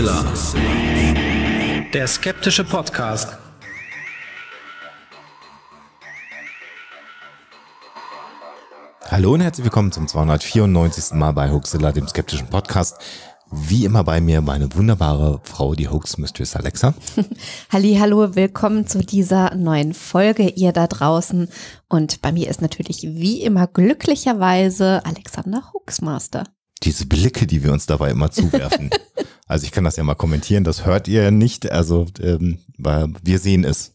Mixilla. Der skeptische Podcast. Hallo und herzlich willkommen zum 294. Mal bei Hoaxilla, dem skeptischen Podcast. Wie immer bei mir meine wunderbare Frau, die Hoax Mistress Alexa. Halli, hallo, willkommen zu dieser neuen Folge, ihr da draußen. Und bei mir ist natürlich wie immer glücklicherweise Alexander Hoaxmaster diese Blicke, die wir uns dabei immer zuwerfen. also ich kann das ja mal kommentieren, das hört ihr nicht, also ähm, wir sehen es.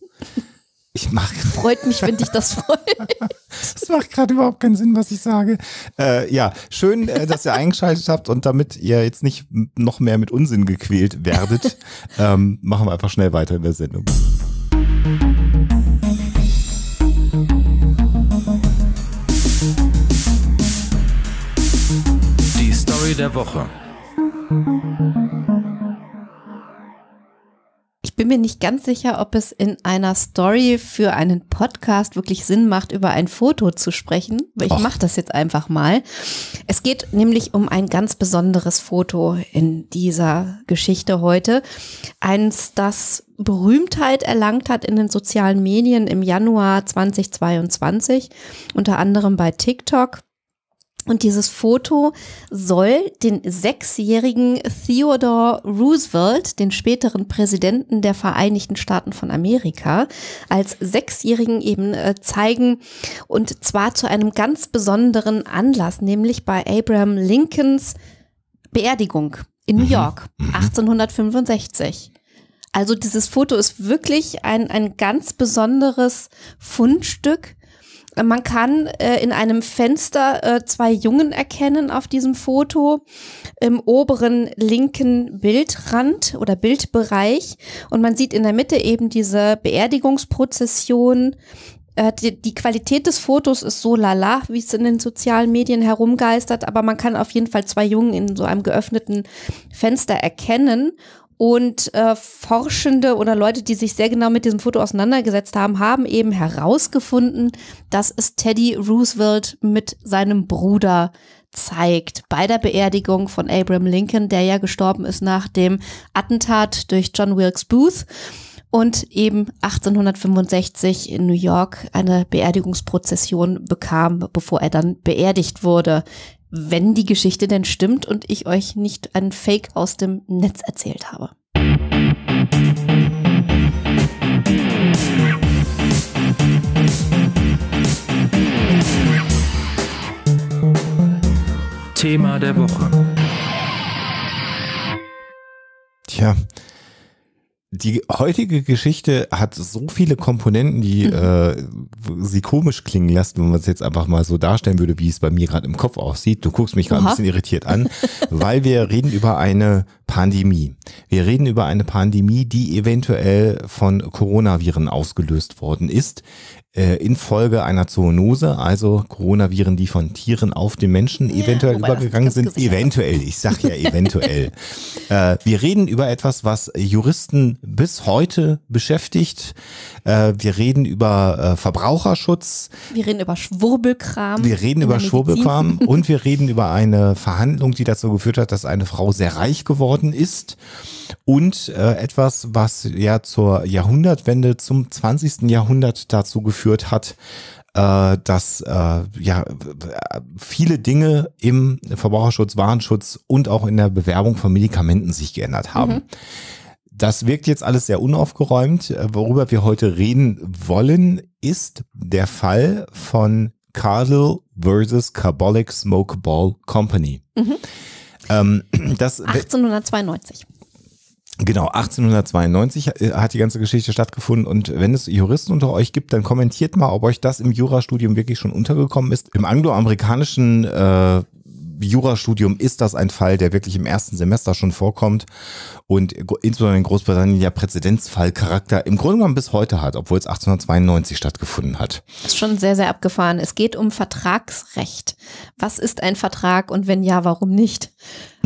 Ich mach freut mich, wenn dich das freut. das macht gerade überhaupt keinen Sinn, was ich sage. Äh, ja, schön, äh, dass ihr eingeschaltet habt und damit ihr jetzt nicht noch mehr mit Unsinn gequält werdet, ähm, machen wir einfach schnell weiter in der Sendung. der Woche. Ich bin mir nicht ganz sicher, ob es in einer Story für einen Podcast wirklich Sinn macht, über ein Foto zu sprechen. Aber ich mache das jetzt einfach mal. Es geht nämlich um ein ganz besonderes Foto in dieser Geschichte heute. Eins, das Berühmtheit erlangt hat in den sozialen Medien im Januar 2022, unter anderem bei TikTok. Und dieses Foto soll den sechsjährigen Theodore Roosevelt, den späteren Präsidenten der Vereinigten Staaten von Amerika, als sechsjährigen eben äh, zeigen und zwar zu einem ganz besonderen Anlass, nämlich bei Abraham Lincolns Beerdigung in New mhm. York 1865. Mhm. Also dieses Foto ist wirklich ein, ein ganz besonderes Fundstück man kann äh, in einem Fenster äh, zwei Jungen erkennen auf diesem Foto im oberen linken Bildrand oder Bildbereich. Und man sieht in der Mitte eben diese Beerdigungsprozession. Äh, die, die Qualität des Fotos ist so lala, wie es in den sozialen Medien herumgeistert, aber man kann auf jeden Fall zwei Jungen in so einem geöffneten Fenster erkennen. Und äh, Forschende oder Leute, die sich sehr genau mit diesem Foto auseinandergesetzt haben, haben eben herausgefunden, dass es Teddy Roosevelt mit seinem Bruder zeigt bei der Beerdigung von Abraham Lincoln, der ja gestorben ist nach dem Attentat durch John Wilkes Booth und eben 1865 in New York eine Beerdigungsprozession bekam, bevor er dann beerdigt wurde wenn die Geschichte denn stimmt und ich euch nicht einen Fake aus dem Netz erzählt habe. Thema der Woche. Tja, die heutige Geschichte hat so viele Komponenten, die mhm. äh, sie komisch klingen lassen, wenn man es jetzt einfach mal so darstellen würde, wie es bei mir gerade im Kopf aussieht. Du guckst mich gerade ein bisschen irritiert an, weil wir reden über eine Pandemie. Wir reden über eine Pandemie, die eventuell von Coronaviren ausgelöst worden ist. Äh, infolge einer Zoonose, also Coronaviren, die von Tieren auf den Menschen ja, eventuell übergegangen sind. Eventuell, ich sag ja eventuell. äh, wir reden über etwas, was Juristen bis heute beschäftigt. Äh, wir reden über äh, Verbraucherschutz. Wir reden über Schwurbelkram. Wir reden über Schwurbelkram und wir reden über eine Verhandlung, die dazu geführt hat, dass eine Frau sehr reich geworden ist und äh, etwas, was ja zur Jahrhundertwende zum 20. Jahrhundert dazu geführt hat, äh, dass äh, ja viele Dinge im Verbraucherschutz, Warenschutz und auch in der Bewerbung von Medikamenten sich geändert haben. Mhm. Das wirkt jetzt alles sehr unaufgeräumt. Worüber wir heute reden wollen, ist der Fall von Cardle versus Carbolic Smoke Ball Company. Mhm. Ähm, das 1892. Genau, 1892 äh, hat die ganze Geschichte stattgefunden und wenn es Juristen unter euch gibt, dann kommentiert mal, ob euch das im Jurastudium wirklich schon untergekommen ist. Im angloamerikanischen äh, Jurastudium ist das ein Fall, der wirklich im ersten Semester schon vorkommt und insbesondere in Großbritannien ja Präzedenzfallcharakter im Grunde genommen bis heute hat, obwohl es 1892 stattgefunden hat. Das ist schon sehr, sehr abgefahren. Es geht um Vertragsrecht. Was ist ein Vertrag und wenn ja, warum nicht?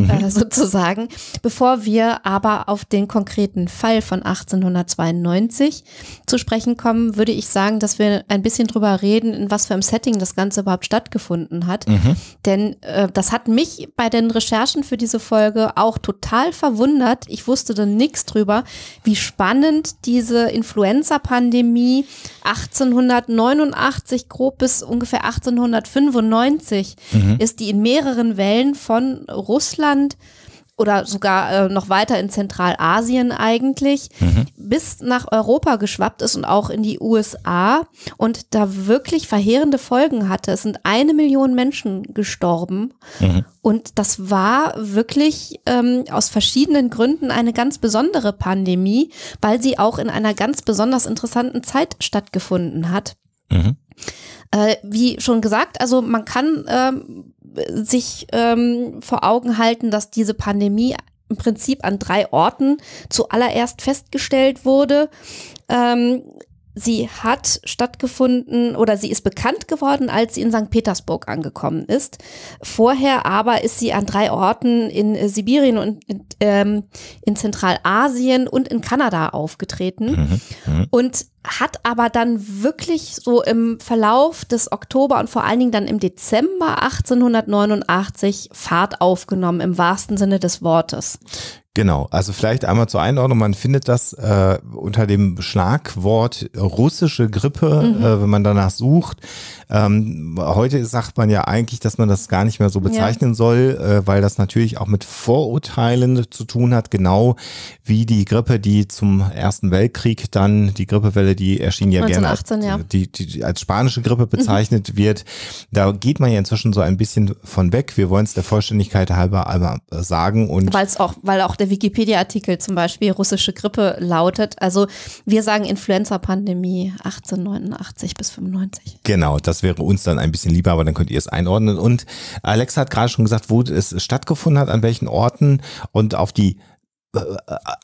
mhm. äh, sozusagen, bevor wir aber auf den konkreten Fall von 1892 zu sprechen kommen, würde ich sagen, dass wir ein bisschen drüber reden, in was für einem Setting das Ganze überhaupt stattgefunden hat. Mhm. Denn äh, das hat mich bei den Recherchen für diese Folge auch total verwundert. Ich wusste dann nichts drüber, wie spannend diese Influenza-Pandemie 1889 grob bis ungefähr 1895 mhm. ist die in mehreren Wellen von Russland oder sogar äh, noch weiter in Zentralasien eigentlich, mhm. bis nach Europa geschwappt ist und auch in die USA und da wirklich verheerende Folgen hatte. Es sind eine Million Menschen gestorben mhm. und das war wirklich ähm, aus verschiedenen Gründen eine ganz besondere Pandemie, weil sie auch in einer ganz besonders interessanten Zeit stattgefunden hat. Mhm. Äh, wie schon gesagt, also man kann ähm, sich ähm, vor Augen halten, dass diese Pandemie im Prinzip an drei Orten zuallererst festgestellt wurde. Ähm, sie hat stattgefunden oder sie ist bekannt geworden, als sie in St. Petersburg angekommen ist. Vorher aber ist sie an drei Orten in äh, Sibirien und in, ähm, in Zentralasien und in Kanada aufgetreten mhm, mhm. und hat aber dann wirklich so im Verlauf des Oktober und vor allen Dingen dann im Dezember 1889 Fahrt aufgenommen, im wahrsten Sinne des Wortes. Genau, also vielleicht einmal zur Einordnung, man findet das äh, unter dem Schlagwort russische Grippe, mhm. äh, wenn man danach sucht, ähm, heute sagt man ja eigentlich, dass man das gar nicht mehr so bezeichnen ja. soll, äh, weil das natürlich auch mit Vorurteilen zu tun hat, genau wie die Grippe, die zum Ersten Weltkrieg dann, die Grippewelle, die erschien ja 1918, gerne als, ja. Die, die, als spanische Grippe mhm. bezeichnet mhm. wird. Da geht man ja inzwischen so ein bisschen von weg. Wir wollen es der Vollständigkeit halber einmal äh, sagen. und Weil's auch, Weil auch der Wikipedia-Artikel zum Beispiel russische Grippe lautet. Also wir sagen Influenza-Pandemie 1889 bis 95. Genau, das das wäre uns dann ein bisschen lieber, aber dann könnt ihr es einordnen. Und Alexa hat gerade schon gesagt, wo es stattgefunden hat, an welchen Orten und auf die äh,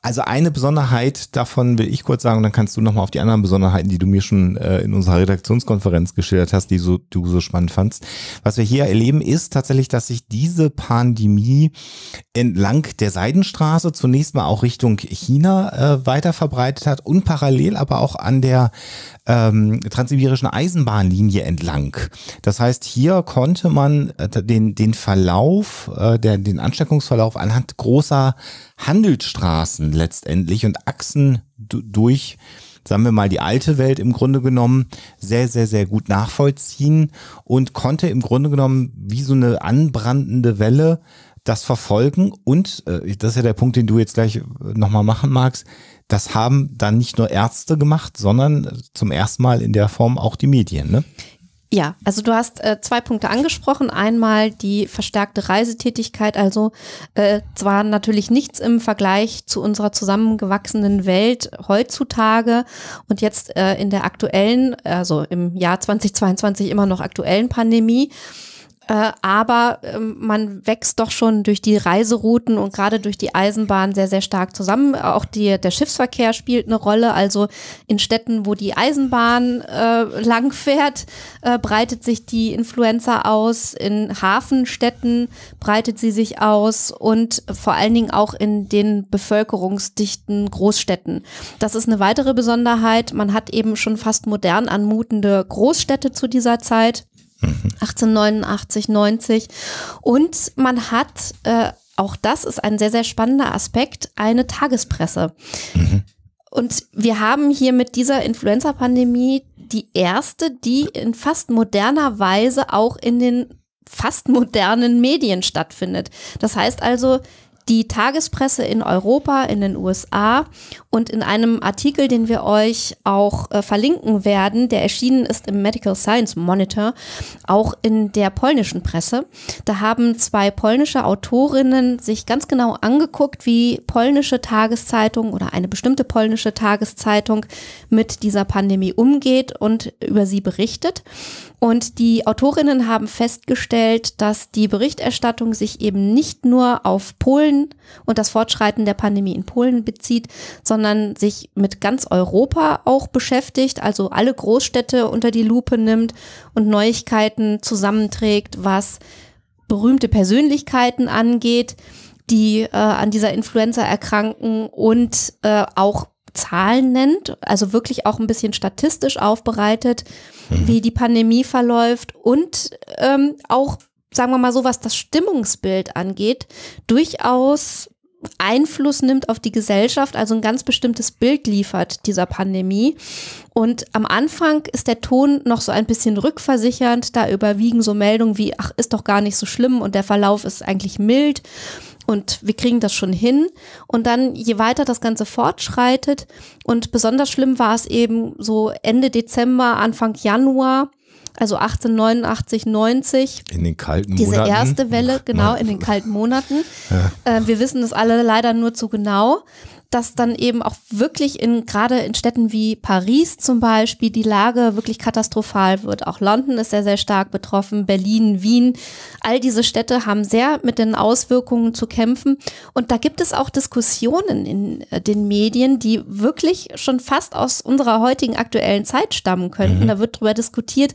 also eine Besonderheit davon will ich kurz sagen, dann kannst du nochmal auf die anderen Besonderheiten, die du mir schon äh, in unserer Redaktionskonferenz geschildert hast, die so, du so spannend fandst. Was wir hier erleben, ist tatsächlich, dass sich diese Pandemie entlang der Seidenstraße zunächst mal auch Richtung China äh, weiter verbreitet hat und parallel aber auch an der ähm, transsibirischen Eisenbahnlinie entlang. Das heißt, hier konnte man äh, den, den Verlauf, äh, der, den Ansteckungsverlauf anhand großer Handelsstraßen letztendlich und Achsen durch sagen wir mal, die alte Welt im Grunde genommen sehr, sehr, sehr gut nachvollziehen und konnte im Grunde genommen wie so eine anbrandende Welle das verfolgen und, äh, das ist ja der Punkt, den du jetzt gleich äh, nochmal machen magst, das haben dann nicht nur Ärzte gemacht, sondern äh, zum ersten Mal in der Form auch die Medien, ne? Ja, also du hast äh, zwei Punkte angesprochen. Einmal die verstärkte Reisetätigkeit, also äh, zwar natürlich nichts im Vergleich zu unserer zusammengewachsenen Welt heutzutage und jetzt äh, in der aktuellen, also im Jahr 2022 immer noch aktuellen Pandemie. Äh, aber ähm, man wächst doch schon durch die Reiserouten und gerade durch die Eisenbahn sehr, sehr stark zusammen. Auch die, der Schiffsverkehr spielt eine Rolle. Also in Städten, wo die Eisenbahn äh, langfährt, äh, breitet sich die Influenza aus. In Hafenstädten breitet sie sich aus und vor allen Dingen auch in den bevölkerungsdichten Großstädten. Das ist eine weitere Besonderheit. Man hat eben schon fast modern anmutende Großstädte zu dieser Zeit 1889, mhm. 90. Mhm. Und man hat, äh, auch das ist ein sehr, sehr spannender Aspekt, eine Tagespresse. Mhm. Und wir haben hier mit dieser Influenza-Pandemie die erste, die in fast moderner Weise auch in den fast modernen Medien stattfindet. Das heißt also, die Tagespresse in Europa, in den USA und in einem Artikel, den wir euch auch äh, verlinken werden, der erschienen ist im Medical Science Monitor, auch in der polnischen Presse. Da haben zwei polnische Autorinnen sich ganz genau angeguckt, wie polnische Tageszeitungen oder eine bestimmte polnische Tageszeitung mit dieser Pandemie umgeht und über sie berichtet. Und die Autorinnen haben festgestellt, dass die Berichterstattung sich eben nicht nur auf Polen Polen und das Fortschreiten der Pandemie in Polen bezieht, sondern sich mit ganz Europa auch beschäftigt, also alle Großstädte unter die Lupe nimmt und Neuigkeiten zusammenträgt, was berühmte Persönlichkeiten angeht, die äh, an dieser Influenza erkranken und äh, auch Zahlen nennt, also wirklich auch ein bisschen statistisch aufbereitet, mhm. wie die Pandemie verläuft und ähm, auch sagen wir mal so, was das Stimmungsbild angeht, durchaus Einfluss nimmt auf die Gesellschaft, also ein ganz bestimmtes Bild liefert dieser Pandemie. Und am Anfang ist der Ton noch so ein bisschen rückversichernd, da überwiegen so Meldungen wie, ach, ist doch gar nicht so schlimm und der Verlauf ist eigentlich mild und wir kriegen das schon hin. Und dann, je weiter das Ganze fortschreitet, und besonders schlimm war es eben so Ende Dezember, Anfang Januar, also 1889, 90. In den kalten diese Monaten. Diese erste Welle, genau, in den kalten Monaten. Ja. Äh, wir wissen das alle leider nur zu genau dass dann eben auch wirklich in, gerade in Städten wie Paris zum Beispiel, die Lage wirklich katastrophal wird. Auch London ist sehr, sehr stark betroffen, Berlin, Wien. All diese Städte haben sehr mit den Auswirkungen zu kämpfen. Und da gibt es auch Diskussionen in äh, den Medien, die wirklich schon fast aus unserer heutigen aktuellen Zeit stammen könnten. Mhm. Da wird darüber diskutiert,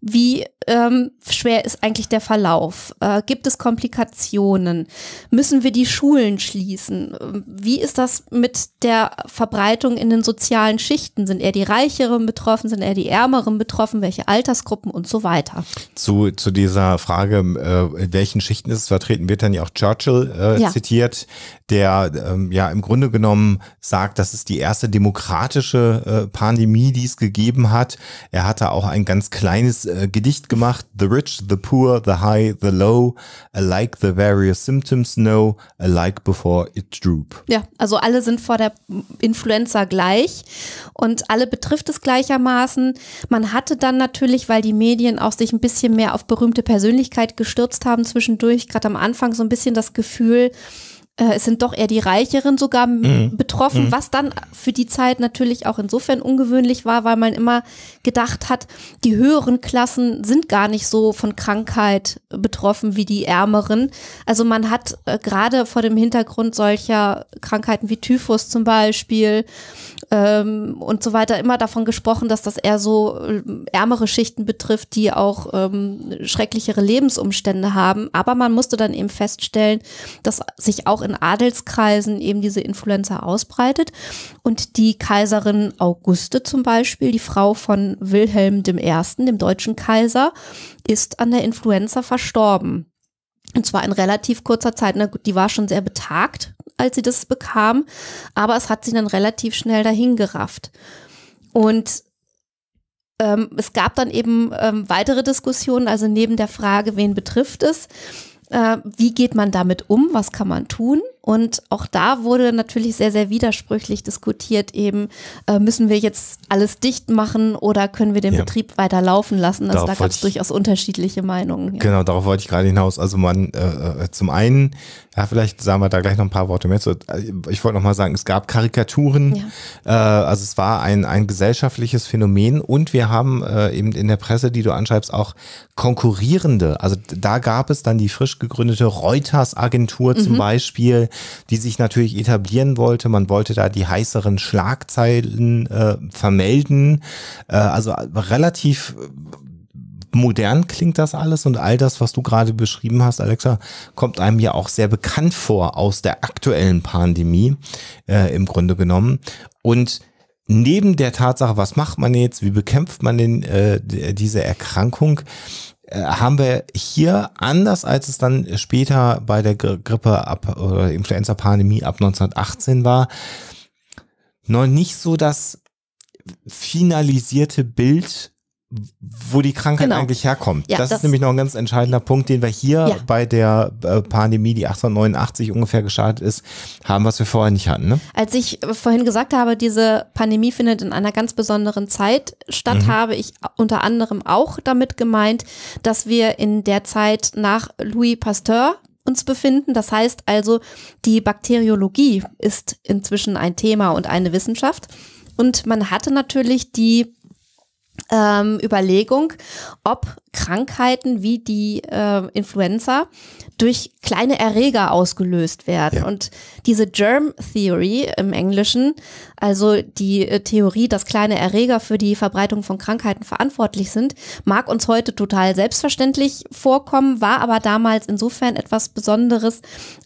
wie ähm, schwer ist eigentlich der Verlauf? Äh, gibt es Komplikationen? Müssen wir die Schulen schließen? Äh, wie ist das mit der Verbreitung in den sozialen Schichten? Sind eher die Reicheren betroffen? Sind eher die Ärmeren betroffen? Welche Altersgruppen und so weiter? Zu, zu dieser Frage, äh, in welchen Schichten ist es vertreten, wird dann ja auch Churchill äh, ja. zitiert, der ähm, ja im Grunde genommen sagt, das ist die erste demokratische äh, Pandemie, die es gegeben hat. Er hatte auch ein ganz kleines äh, Gedicht gemacht gemacht. The rich, the poor, the high, the low, alike the various symptoms know, alike before it droop. Ja, also alle sind vor der Influenza gleich und alle betrifft es gleichermaßen. Man hatte dann natürlich, weil die Medien auch sich ein bisschen mehr auf berühmte Persönlichkeit gestürzt haben zwischendurch, gerade am Anfang so ein bisschen das Gefühl, äh, es sind doch eher die Reicheren sogar mhm. betroffen, mhm. was dann für die Zeit natürlich auch insofern ungewöhnlich war, weil man immer gedacht hat, die höheren Klassen sind gar nicht so von Krankheit betroffen wie die Ärmeren. Also man hat äh, gerade vor dem Hintergrund solcher Krankheiten wie Typhus zum Beispiel ähm, und so weiter immer davon gesprochen, dass das eher so äh, ärmere Schichten betrifft, die auch ähm, schrecklichere Lebensumstände haben. Aber man musste dann eben feststellen, dass sich auch in Adelskreisen eben diese Influenza ausbreitet. Und die Kaiserin Auguste zum Beispiel, die Frau von Wilhelm I., dem deutschen Kaiser, ist an der Influenza verstorben. Und zwar in relativ kurzer Zeit. Na gut, die war schon sehr betagt, als sie das bekam, aber es hat sie dann relativ schnell dahingerafft. Und ähm, es gab dann eben ähm, weitere Diskussionen, also neben der Frage, wen betrifft es, äh, wie geht man damit um? Was kann man tun? Und auch da wurde natürlich sehr, sehr widersprüchlich diskutiert, eben äh, müssen wir jetzt alles dicht machen oder können wir den ja. Betrieb weiter laufen lassen? Also darauf da gab es durchaus unterschiedliche Meinungen. Ja. Genau, darauf wollte ich gerade hinaus. Also man äh, äh, zum einen, ja, vielleicht sagen wir da gleich noch ein paar Worte mehr zu. Äh, ich wollte nochmal sagen, es gab Karikaturen, ja. äh, also es war ein, ein gesellschaftliches Phänomen und wir haben äh, eben in der Presse, die du anschreibst, auch konkurrierende. Also da gab es dann die frisch gegründete Reuters-Agentur mhm. zum Beispiel, die sich natürlich etablieren wollte. Man wollte da die heißeren Schlagzeilen äh, vermelden. Äh, also äh, relativ äh, modern klingt das alles und all das, was du gerade beschrieben hast, Alexa, kommt einem ja auch sehr bekannt vor aus der aktuellen Pandemie äh, im Grunde genommen. Und neben der Tatsache, was macht man jetzt, wie bekämpft man denn äh, diese Erkrankung, äh, haben wir hier anders als es dann später bei der Grippe ab oder Influenza-Pandemie ab 1918 war, noch nicht so das finalisierte Bild wo die Krankheit genau. eigentlich herkommt. Ja, das, das, ist nämlich noch ein ganz entscheidender Punkt, den wir hier ja. bei der äh, Pandemie, die 1889 ungefähr gestartet ist, haben, was wir vorher nicht hatten. Ne? Als ich vorhin gesagt habe, diese Pandemie findet in einer ganz besonderen Zeit statt, mhm. habe ich unter anderem auch damit gemeint, dass wir in der Zeit nach Louis Pasteur uns befinden. Das heißt also, die Bakteriologie ist inzwischen ein Thema und eine Wissenschaft. Und man hatte natürlich die ähm, Überlegung, ob Krankheiten wie die äh, Influenza durch kleine Erreger ausgelöst werden. Ja. Und diese Germ Theory im Englischen, also die äh, Theorie, dass kleine Erreger für die Verbreitung von Krankheiten verantwortlich sind, mag uns heute total selbstverständlich vorkommen, war aber damals insofern etwas Besonderes,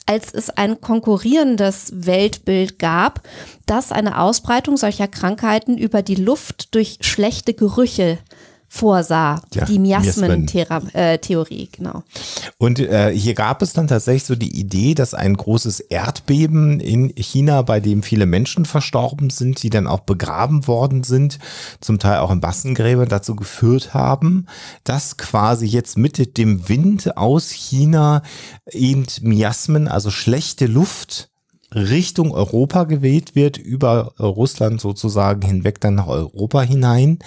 als es ein konkurrierendes Weltbild gab, dass eine Ausbreitung solcher Krankheiten über die Luft durch schlechte Gerüche vorsah, ja, die Miasmen-Theorie, äh, genau. Und äh, hier gab es dann tatsächlich so die Idee, dass ein großes Erdbeben in China, bei dem viele Menschen verstorben sind, die dann auch begraben worden sind, zum Teil auch in Massengräbern dazu geführt haben, dass quasi jetzt mit dem Wind aus China eben Miasmen, also schlechte Luft, Richtung Europa gewählt wird, über Russland sozusagen hinweg dann nach Europa hinein.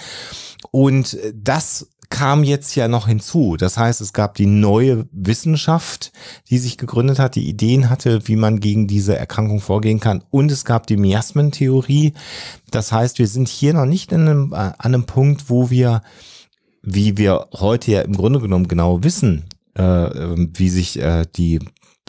Und äh, das kam jetzt ja noch hinzu. Das heißt, es gab die neue Wissenschaft, die sich gegründet hat, die Ideen hatte, wie man gegen diese Erkrankung vorgehen kann. Und es gab die Miasmentheorie. Das heißt, wir sind hier noch nicht in einem, äh, an einem Punkt, wo wir, wie wir heute ja im Grunde genommen genau wissen, äh, äh wie sich äh, die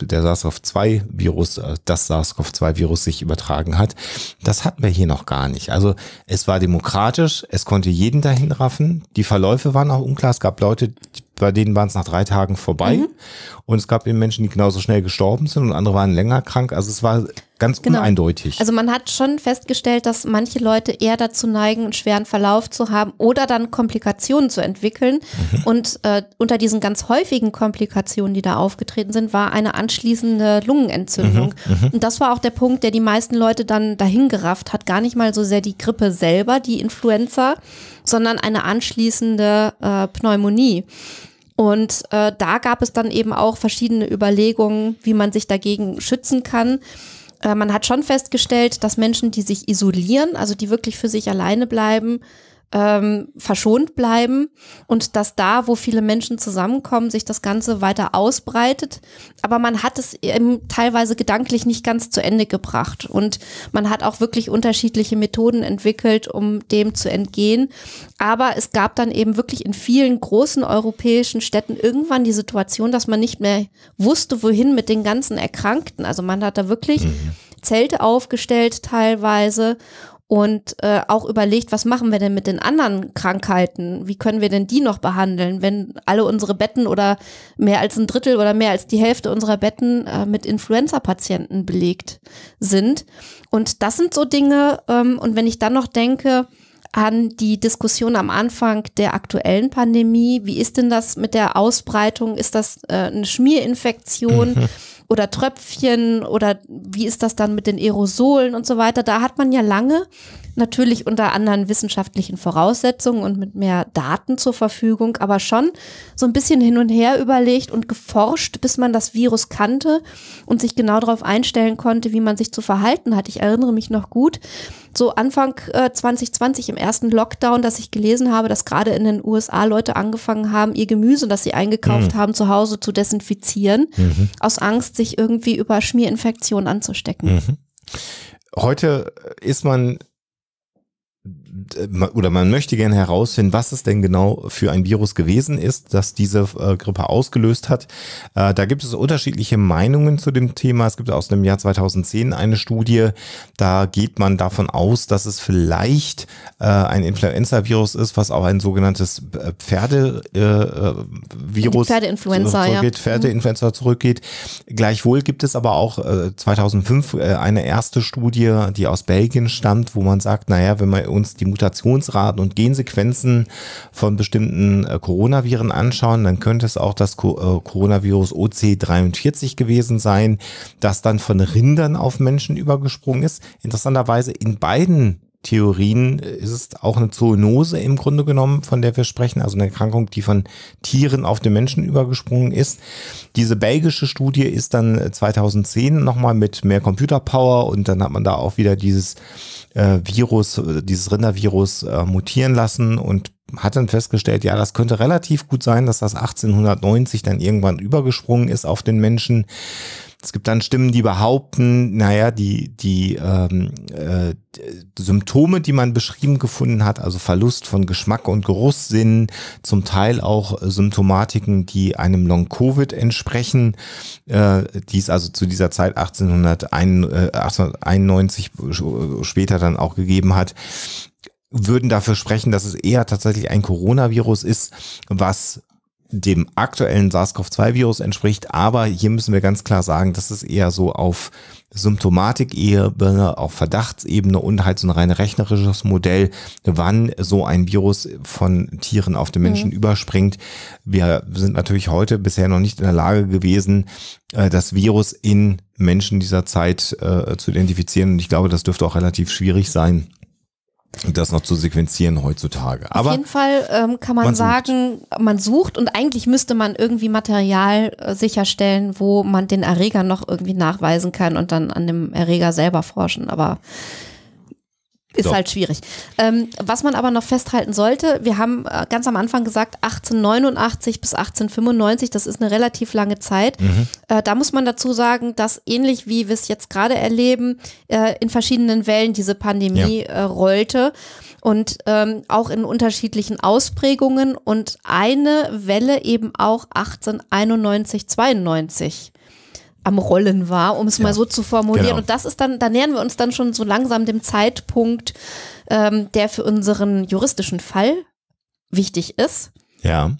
der SARS-CoV-2-Virus, äh, das SARS-CoV-2-Virus sich übertragen hat. Das hatten wir hier noch gar nicht. Also es war demokratisch, es konnte jeden dahin raffen. Die Verläufe waren auch unklar. Es gab Leute, die bei denen waren es nach drei Tagen vorbei. Mhm. Und es gab eben Menschen, die genauso schnell gestorben sind und andere waren länger krank. Also es war ganz genau. uneindeutig. Also man hat schon festgestellt, dass manche Leute eher dazu neigen, einen schweren Verlauf zu haben oder dann Komplikationen zu entwickeln. Mhm. Und äh, unter diesen ganz häufigen Komplikationen, die da aufgetreten sind, war eine anschließende Lungenentzündung. Mhm. mhm. Und das war auch der Punkt, der die meisten Leute dann dahin gerafft hat. Gar nicht mal so sehr die Grippe selber, die Influenza, sondern eine anschließende äh, Pneumonie. Und äh, da gab es dann eben auch verschiedene Überlegungen, wie man sich dagegen schützen kann. Äh, man hat schon festgestellt, dass Menschen, die sich isolieren, also die wirklich für sich alleine bleiben, ähm, verschont bleiben und dass da, wo viele Menschen zusammenkommen, sich das Ganze weiter ausbreitet. Aber man hat es eben teilweise gedanklich nicht ganz zu Ende gebracht. Und man hat auch wirklich unterschiedliche Methoden entwickelt, um dem zu entgehen. Aber es gab dann eben wirklich in vielen großen europäischen Städten irgendwann die Situation, dass man nicht mehr wusste, wohin mit den ganzen Erkrankten. Also man hat da wirklich mhm. Zelte aufgestellt teilweise und äh, auch überlegt, was machen wir denn mit den anderen Krankheiten? Wie können wir denn die noch behandeln, wenn alle unsere Betten oder mehr als ein Drittel oder mehr als die Hälfte unserer Betten äh, mit Influenza-Patienten belegt sind? Und das sind so Dinge, ähm, und wenn ich dann noch denke, an die Diskussion am Anfang der aktuellen Pandemie. Wie ist denn das mit der Ausbreitung? Ist das äh, eine Schmierinfektion? Mhm oder Tröpfchen oder wie ist das dann mit den Aerosolen und so weiter. Da hat man ja lange natürlich unter anderen wissenschaftlichen Voraussetzungen und mit mehr Daten zur Verfügung, aber schon so ein bisschen hin und her überlegt und geforscht, bis man das Virus kannte und sich genau darauf einstellen konnte, wie man sich zu verhalten hat. Ich erinnere mich noch gut, so Anfang äh, 2020 im ersten Lockdown, dass ich gelesen habe, dass gerade in den USA Leute angefangen haben, ihr Gemüse, das sie eingekauft mhm. haben, zu Hause zu desinfizieren, mhm. aus Angst, sich irgendwie über Schmierinfektionen anzustecken. Mhm. Heute ist man äh, oder man möchte gerne herausfinden, was es denn genau für ein Virus gewesen ist, das diese äh, Grippe ausgelöst hat. Äh, da gibt es unterschiedliche Meinungen zu dem Thema. Es gibt aus dem Jahr 2010 eine Studie, da geht man davon aus, dass es vielleicht äh, ein Influenza-Virus ist, was auch ein sogenanntes äh, Pferdevirus äh, Pferdeinfluenza zurückgeht, ja. Mhm. Pferdeinfluenza zurückgeht. Gleichwohl gibt es aber auch 2005 eine erste Studie, die aus Belgien stammt, wo man sagt, naja, wenn man uns die Mutationsraten und Gensequenzen von bestimmten äh, Coronaviren anschauen, dann könnte es auch das Co äh, Coronavirus OC43 gewesen sein, das dann von Rindern auf Menschen übergesprungen ist. Interessanterweise in beiden Theorien äh, ist es auch eine Zoonose im Grunde genommen, von der wir sprechen, also eine Erkrankung, die von Tieren auf den Menschen übergesprungen ist. Diese belgische Studie ist dann 2010 äh, nochmal mit mehr Computerpower und dann hat man da auch wieder dieses äh, Virus, äh, dieses Rindervirus äh, mutieren lassen und hat dann festgestellt, ja, das könnte relativ gut sein, dass das 1890 dann irgendwann übergesprungen ist auf den Menschen. Es gibt dann Stimmen, die behaupten, naja, die, die ähm, äh, Symptome, die man beschrieben gefunden hat, also Verlust von Geschmack und Geruchssinn, zum Teil auch äh, Symptomatiken, die einem Long-Covid entsprechen, äh, die es also zu dieser Zeit 1891 äh, äh, später dann auch gegeben hat würden dafür sprechen, dass es eher tatsächlich ein Coronavirus ist, was dem aktuellen SARS-CoV-2-Virus entspricht. Aber hier müssen wir ganz klar sagen, das ist eher so auf Symptomatik-Ebene, auf Verdachtsebene und halt so ein rein rechnerisches Modell, wann so ein Virus von Tieren auf den Menschen mhm. überspringt. Wir sind natürlich heute bisher noch nicht in der Lage gewesen, äh, das Virus in Menschen dieser Zeit äh, zu identifizieren. Und ich glaube, das dürfte auch relativ schwierig sein das noch zu sequenzieren heutzutage. Aber Auf jeden Fall ähm, kann man, man sagen, sucht. man sucht und eigentlich müsste man irgendwie Material äh, sicherstellen, wo man den Erreger noch irgendwie nachweisen kann und dann an dem Erreger selber forschen. Aber ist so. halt schwierig. Ähm, was man aber noch festhalten sollte, wir haben äh, ganz am Anfang gesagt, 1889 bis 1895, das ist eine relativ lange Zeit. Mhm. Äh, da muss man dazu sagen, dass ähnlich wie wir es jetzt gerade erleben, äh, in verschiedenen Wellen diese Pandemie ja. äh, rollte und ähm, auch in unterschiedlichen Ausprägungen und eine Welle eben auch 1891, 92 am Rollen war, um es ja. mal so zu formulieren. Genau. Und das ist dann, da nähern wir uns dann schon so langsam dem Zeitpunkt, ähm, der für unseren juristischen Fall wichtig ist. Ja,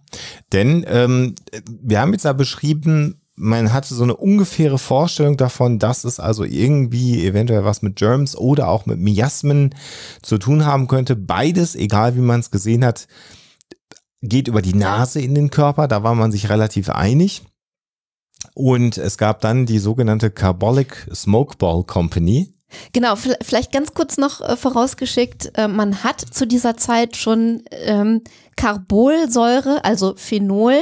denn ähm, wir haben jetzt da beschrieben, man hatte so eine ungefähre Vorstellung davon, dass es also irgendwie eventuell was mit Germs oder auch mit Miasmen zu tun haben könnte. Beides, egal wie man es gesehen hat, geht über die Nase in den Körper. Da war man sich relativ einig. Und es gab dann die sogenannte Carbolic Smokeball Company. Genau, vielleicht ganz kurz noch äh, vorausgeschickt, äh, man hat zu dieser Zeit schon ähm, Carbolsäure, also Phenol,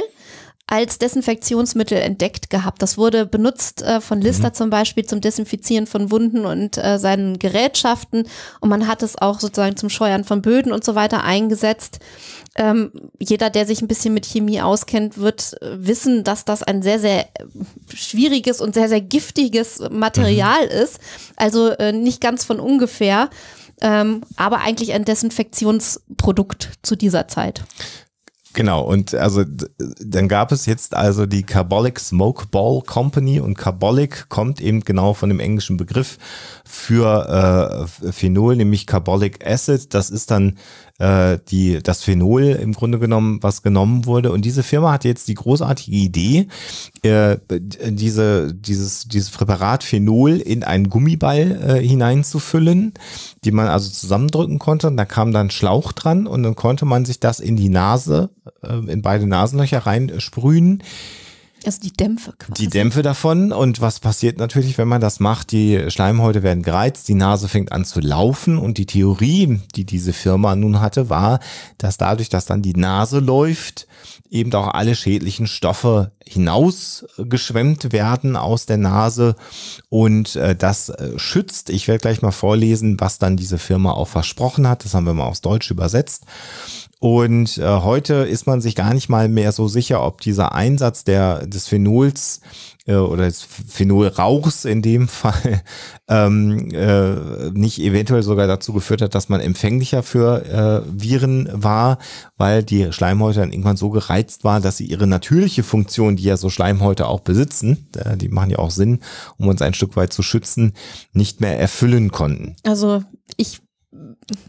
als Desinfektionsmittel entdeckt gehabt. Das wurde benutzt äh, von Lister mhm. zum Beispiel zum Desinfizieren von Wunden und äh, seinen Gerätschaften. Und man hat es auch sozusagen zum Scheuern von Böden und so weiter eingesetzt. Ähm, jeder, der sich ein bisschen mit Chemie auskennt, wird äh, wissen, dass das ein sehr, sehr äh, schwieriges und sehr, sehr giftiges Material mhm. ist. Also äh, nicht ganz von ungefähr. Ähm, aber eigentlich ein Desinfektionsprodukt zu dieser Zeit. Genau, und also dann gab es jetzt also die Carbolic Smoke Ball Company und Carbolic kommt eben genau von dem englischen Begriff für äh, Phenol, nämlich Carbolic Acid. Das ist dann äh, die, das Phenol im Grunde genommen, was genommen wurde. Und diese Firma hatte jetzt die großartige Idee, äh, diese, dieses, dieses Präparat Phenol in einen Gummiball äh, hineinzufüllen, die man also zusammendrücken konnte. Und da kam dann Schlauch dran und dann konnte man sich das in die Nase, äh, in beide Nasenlöcher reinsprühen. sprühen also die Dämpfe quasi. Die Dämpfe davon. Und was passiert natürlich, wenn man das macht? Die Schleimhäute werden gereizt, die Nase fängt an zu laufen. Und die Theorie, die diese Firma nun hatte, war, dass dadurch, dass dann die Nase läuft, eben auch alle schädlichen Stoffe hinausgeschwemmt werden aus der Nase. Und äh, das äh, schützt. Ich werde gleich mal vorlesen, was dann diese Firma auch versprochen hat. Das haben wir mal aufs Deutsch übersetzt. Und äh, heute ist man sich gar nicht mal mehr so sicher, ob dieser Einsatz der, des Phenols äh, oder des Phenolrauchs in dem Fall ähm, äh, nicht eventuell sogar dazu geführt hat, dass man empfänglicher für äh, Viren war, weil die Schleimhäute dann irgendwann so gereizt war, dass sie ihre natürliche Funktion, die ja so Schleimhäute auch besitzen, äh, die machen ja auch Sinn, um uns ein Stück weit zu schützen, nicht mehr erfüllen konnten. Also ich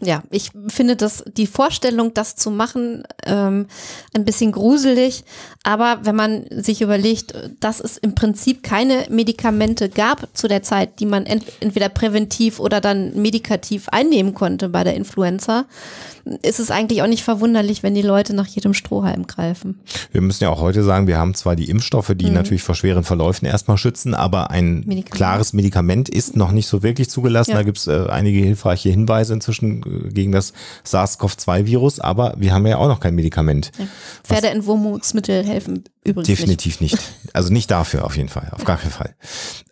ja, ich finde das, die Vorstellung, das zu machen, ähm, ein bisschen gruselig. Aber wenn man sich überlegt, dass es im Prinzip keine Medikamente gab zu der Zeit, die man ent entweder präventiv oder dann medikativ einnehmen konnte bei der Influenza, ist es eigentlich auch nicht verwunderlich, wenn die Leute nach jedem Strohhalm greifen. Wir müssen ja auch heute sagen, wir haben zwar die Impfstoffe, die mhm. natürlich vor schweren Verläufen erstmal schützen, aber ein Medikament. klares Medikament ist noch nicht so wirklich zugelassen. Ja. Da gibt es äh, einige hilfreiche Hinweise inzwischen äh, gegen das SARS-CoV-2-Virus, aber wir haben ja auch noch kein Medikament. Ja. Pferdeentwurmungsmittel helfen übrigens Definitiv nicht. nicht. Also nicht dafür auf jeden Fall, auf gar keinen Fall.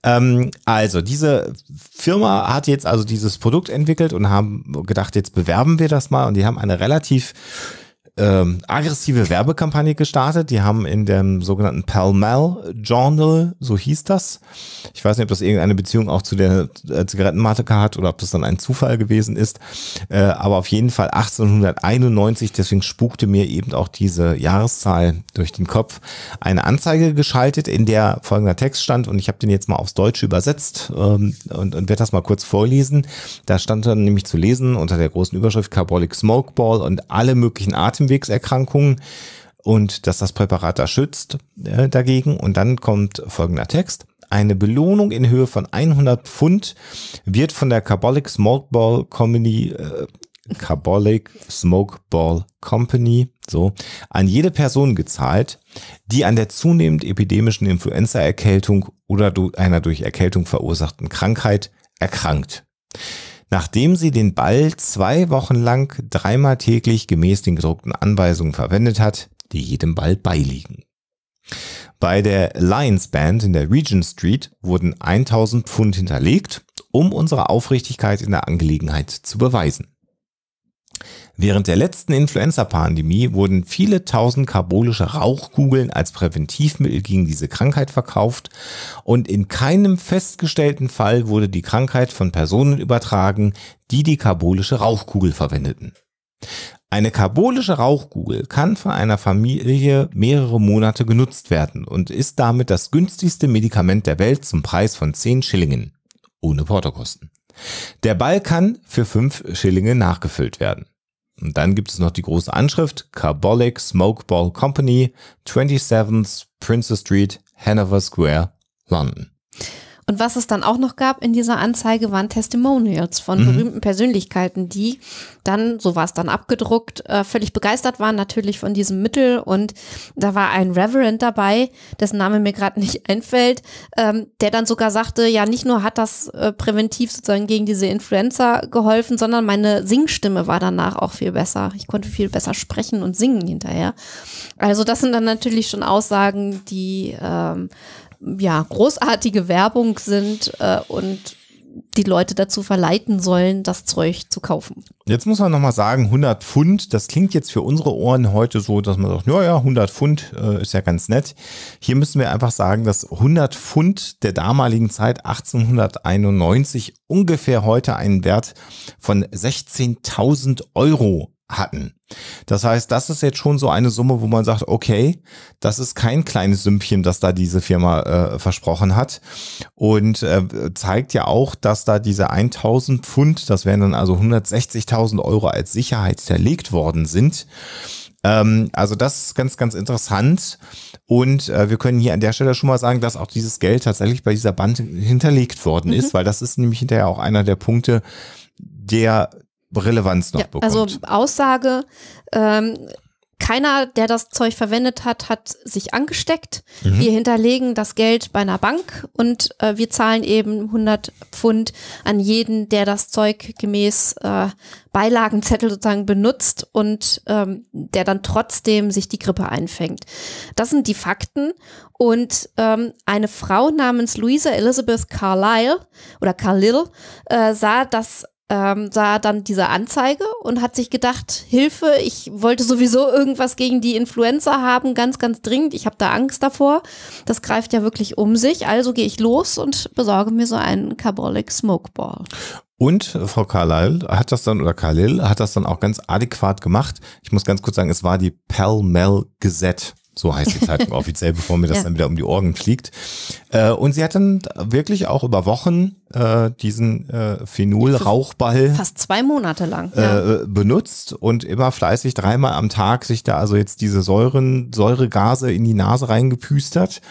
Ähm, also, diese Firma hat jetzt also dieses Produkt entwickelt und haben gedacht, jetzt bewerben wir das mal. Und die haben eine relativ ähm, aggressive Werbekampagne gestartet. Die haben in dem sogenannten Pall Mall Journal, so hieß das. Ich weiß nicht, ob das irgendeine Beziehung auch zu der äh, Zigarettenmarke hat oder ob das dann ein Zufall gewesen ist. Äh, aber auf jeden Fall 1891, deswegen spukte mir eben auch diese Jahreszahl durch den Kopf, eine Anzeige geschaltet, in der folgender Text stand und ich habe den jetzt mal aufs Deutsche übersetzt ähm, und, und werde das mal kurz vorlesen. Da stand dann nämlich zu lesen unter der großen Überschrift Carbolic Smokeball und alle möglichen Atem Atemwegserkrankungen und dass das Präparat da schützt äh, dagegen. Und dann kommt folgender Text. Eine Belohnung in Höhe von 100 Pfund wird von der Carbolic Smokeball Company, äh, Carbolic Smokeball Company, so, an jede Person gezahlt, die an der zunehmend epidemischen Influenza-Erkältung oder einer durch Erkältung verursachten Krankheit erkrankt. Nachdem sie den Ball zwei Wochen lang dreimal täglich gemäß den gedruckten Anweisungen verwendet hat, die jedem Ball beiliegen. Bei der Lions Band in der Regent Street wurden 1000 Pfund hinterlegt, um unsere Aufrichtigkeit in der Angelegenheit zu beweisen. Während der letzten Influenza-Pandemie wurden viele tausend karbolische Rauchkugeln als Präventivmittel gegen diese Krankheit verkauft und in keinem festgestellten Fall wurde die Krankheit von Personen übertragen, die die karbolische Rauchkugel verwendeten. Eine karbolische Rauchkugel kann von einer Familie mehrere Monate genutzt werden und ist damit das günstigste Medikament der Welt zum Preis von 10 Schillingen, ohne Portokosten. Der Ball kann für 5 Schillinge nachgefüllt werden. Und dann gibt es noch die große Anschrift Carbolic Smokeball Company, 27th Princess Street, Hanover Square, London. Und was es dann auch noch gab in dieser Anzeige, waren Testimonials von mhm. berühmten Persönlichkeiten, die dann, so war es dann abgedruckt, äh, völlig begeistert waren natürlich von diesem Mittel. Und da war ein Reverend dabei, dessen Name mir gerade nicht einfällt, ähm, der dann sogar sagte, ja, nicht nur hat das äh, präventiv sozusagen gegen diese Influenza geholfen, sondern meine Singstimme war danach auch viel besser. Ich konnte viel besser sprechen und singen hinterher. Also das sind dann natürlich schon Aussagen, die ähm, ja, großartige Werbung sind äh, und die Leute dazu verleiten sollen, das Zeug zu kaufen. Jetzt muss man nochmal sagen, 100 Pfund, das klingt jetzt für unsere Ohren heute so, dass man sagt, ja, ja, 100 Pfund äh, ist ja ganz nett. Hier müssen wir einfach sagen, dass 100 Pfund der damaligen Zeit 1891 ungefähr heute einen Wert von 16.000 Euro hatten. Das heißt, das ist jetzt schon so eine Summe, wo man sagt, okay, das ist kein kleines Sümpchen, das da diese Firma äh, versprochen hat. Und äh, zeigt ja auch, dass da diese 1000 Pfund, das wären dann also 160.000 Euro als Sicherheit zerlegt worden sind. Ähm, also das ist ganz, ganz interessant. Und äh, wir können hier an der Stelle schon mal sagen, dass auch dieses Geld tatsächlich bei dieser Band hinterlegt worden mhm. ist, weil das ist nämlich hinterher auch einer der Punkte, der Relevanz noch ja, bekommt. Also Aussage, ähm, keiner, der das Zeug verwendet hat, hat sich angesteckt. Mhm. Wir hinterlegen das Geld bei einer Bank und äh, wir zahlen eben 100 Pfund an jeden, der das Zeug gemäß äh, Beilagenzettel sozusagen benutzt und ähm, der dann trotzdem sich die Grippe einfängt. Das sind die Fakten. Und ähm, eine Frau namens Louisa Elizabeth Carlyle oder Carlyle äh, sah das ähm, sah dann diese Anzeige und hat sich gedacht, Hilfe, ich wollte sowieso irgendwas gegen die Influenza haben, ganz, ganz dringend. Ich habe da Angst davor. Das greift ja wirklich um sich. Also gehe ich los und besorge mir so einen Carbolic Smokeball. Und äh, Frau Carlyle hat das dann, oder Carlyle hat das dann auch ganz adäquat gemacht. Ich muss ganz kurz sagen, es war die Pall Mall Gazette. So heißt die Zeitung offiziell, bevor mir das ja. dann wieder um die Ohren fliegt. Äh, und sie hat dann wirklich auch über Wochen äh, diesen äh, phenol fast zwei Monate lang äh, ja. benutzt und immer fleißig dreimal am Tag sich da also jetzt diese Säuren, Säuregase in die Nase reingepüstert.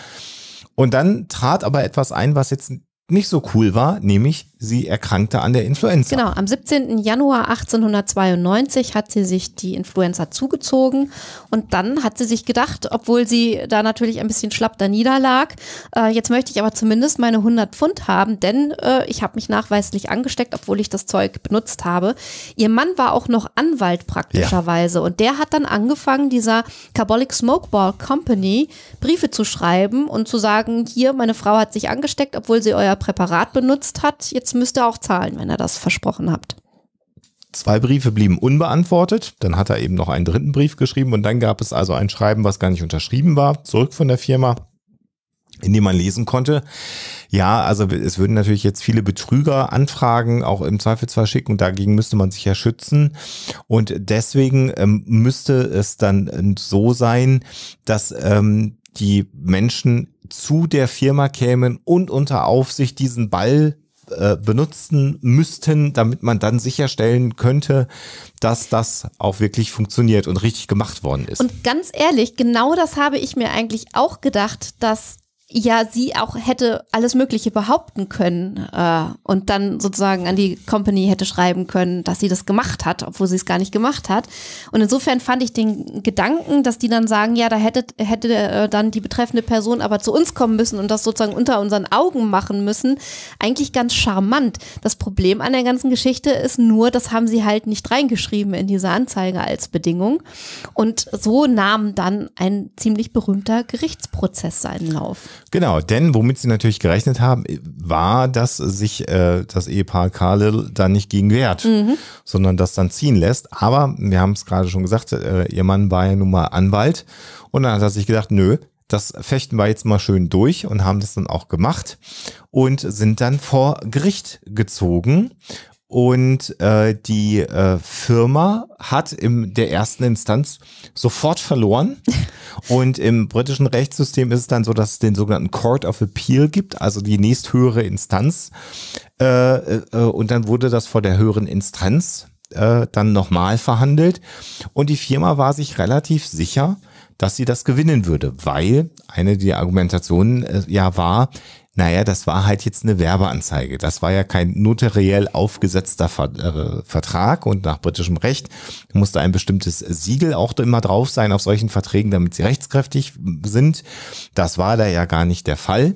Und dann trat aber etwas ein, was jetzt nicht so cool war, nämlich sie erkrankte an der Influenza. Genau, am 17. Januar 1892 hat sie sich die Influenza zugezogen und dann hat sie sich gedacht, obwohl sie da natürlich ein bisschen schlapp da niederlag, äh, jetzt möchte ich aber zumindest meine 100 Pfund haben, denn äh, ich habe mich nachweislich angesteckt, obwohl ich das Zeug benutzt habe. Ihr Mann war auch noch Anwalt praktischerweise ja. und der hat dann angefangen, dieser Carbolic Smokeball Company Briefe zu schreiben und zu sagen, hier, meine Frau hat sich angesteckt, obwohl sie euer Präparat benutzt hat, jetzt jetzt müsst ihr auch zahlen, wenn ihr das versprochen habt. Zwei Briefe blieben unbeantwortet, dann hat er eben noch einen dritten Brief geschrieben und dann gab es also ein Schreiben, was gar nicht unterschrieben war, zurück von der Firma, in dem man lesen konnte. Ja, also es würden natürlich jetzt viele Betrüger Anfragen auch im Zweifelsfall schicken. Dagegen müsste man sich ja schützen. Und deswegen ähm, müsste es dann so sein, dass ähm, die Menschen zu der Firma kämen und unter Aufsicht diesen Ball äh, benutzen müssten, damit man dann sicherstellen könnte, dass das auch wirklich funktioniert und richtig gemacht worden ist. Und ganz ehrlich, genau das habe ich mir eigentlich auch gedacht, dass ja sie auch hätte alles Mögliche behaupten können äh, und dann sozusagen an die Company hätte schreiben können, dass sie das gemacht hat, obwohl sie es gar nicht gemacht hat. Und insofern fand ich den Gedanken, dass die dann sagen, ja, da hätte, hätte äh, dann die betreffende Person aber zu uns kommen müssen und das sozusagen unter unseren Augen machen müssen, eigentlich ganz charmant. Das Problem an der ganzen Geschichte ist nur, das haben sie halt nicht reingeschrieben in diese Anzeige als Bedingung. Und so nahm dann ein ziemlich berühmter Gerichtsprozess seinen Lauf. Genau, denn womit sie natürlich gerechnet haben, war, dass sich äh, das Ehepaar Carlyle da nicht gegen wehrt, mhm. sondern das dann ziehen lässt. Aber wir haben es gerade schon gesagt, äh, ihr Mann war ja nun mal Anwalt und dann hat er sich gedacht, nö, das fechten wir jetzt mal schön durch und haben das dann auch gemacht und sind dann vor Gericht gezogen und äh, die äh, Firma hat in der ersten Instanz sofort verloren. und im britischen Rechtssystem ist es dann so, dass es den sogenannten Court of Appeal gibt, also die nächsthöhere Instanz. Äh, äh, äh und dann wurde das vor der höheren Instanz äh, dann nochmal verhandelt. Und die Firma war sich relativ sicher, dass sie das gewinnen würde, weil eine der Argumentationen ja war, naja, das war halt jetzt eine Werbeanzeige. Das war ja kein notariell aufgesetzter äh, Vertrag und nach britischem Recht musste ein bestimmtes Siegel auch immer drauf sein auf solchen Verträgen, damit sie rechtskräftig sind. Das war da ja gar nicht der Fall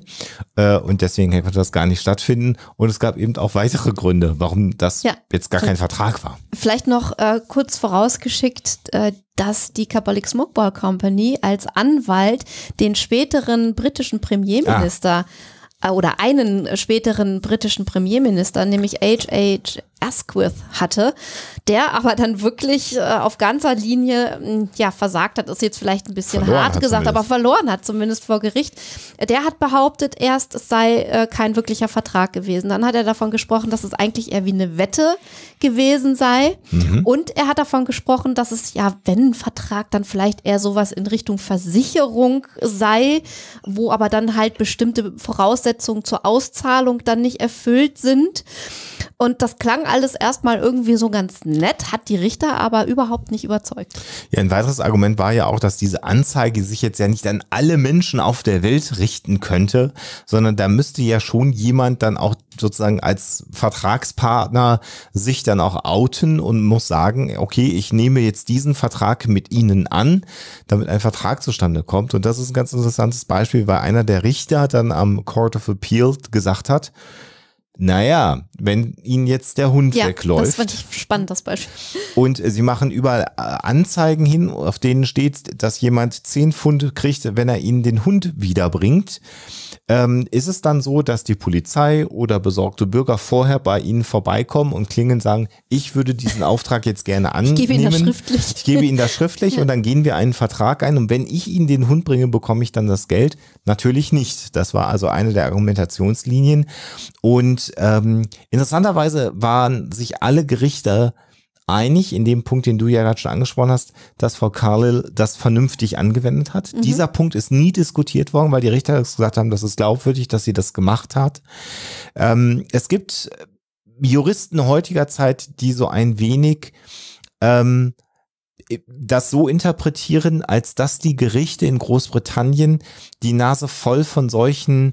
äh, und deswegen konnte das gar nicht stattfinden. Und es gab eben auch weitere Gründe, warum das ja. jetzt gar kein Vertrag war. Vielleicht noch äh, kurz vorausgeschickt, äh, dass die Catholic Smokeball Company als Anwalt den späteren britischen Premierminister ah äh, oder einen späteren britischen Premierminister, nämlich H.H. Asquith hatte, der aber dann wirklich äh, auf ganzer Linie hm, ja, versagt hat, ist jetzt vielleicht ein bisschen verloren hart gesagt, aber verloren hat, zumindest vor Gericht. Der hat behauptet erst, es sei äh, kein wirklicher Vertrag gewesen. Dann hat er davon gesprochen, dass es eigentlich eher wie eine Wette gewesen sei. Mhm. Und er hat davon gesprochen, dass es ja, wenn ein Vertrag, dann vielleicht eher sowas in Richtung Versicherung sei, wo aber dann halt bestimmte Voraussetzungen zur Auszahlung dann nicht erfüllt sind. Und das klang alles erstmal irgendwie so ganz nett, hat die Richter aber überhaupt nicht überzeugt. Ja, ein weiteres Argument war ja auch, dass diese Anzeige sich jetzt ja nicht an alle Menschen auf der Welt richten könnte, sondern da müsste ja schon jemand dann auch sozusagen als Vertragspartner sich dann auch outen und muss sagen, okay, ich nehme jetzt diesen Vertrag mit Ihnen an, damit ein Vertrag zustande kommt. Und das ist ein ganz interessantes Beispiel, weil einer der Richter dann am Court of Appeal gesagt hat, naja, wenn ihnen jetzt der Hund ja, wegläuft. Das fand ich spannend, das Beispiel. Und sie machen überall äh, Anzeigen hin, auf denen steht, dass jemand 10 Pfund kriegt, wenn er ihnen den Hund wiederbringt. Ähm, ist es dann so, dass die Polizei oder besorgte Bürger vorher bei Ihnen vorbeikommen und klingen sagen, ich würde diesen Auftrag jetzt gerne annehmen. Ich gebe Ihnen das schriftlich. Ich gebe Ihnen das schriftlich ja. und dann gehen wir einen Vertrag ein und wenn ich Ihnen den Hund bringe, bekomme ich dann das Geld? Natürlich nicht. Das war also eine der Argumentationslinien. Und ähm, interessanterweise waren sich alle Gerichte einig in dem Punkt, den du ja gerade schon angesprochen hast, dass Frau Carlil das vernünftig angewendet hat. Mhm. Dieser Punkt ist nie diskutiert worden, weil die Richter gesagt haben, das ist glaubwürdig, dass sie das gemacht hat. Ähm, es gibt Juristen heutiger Zeit, die so ein wenig ähm, das so interpretieren, als dass die Gerichte in Großbritannien die Nase voll von solchen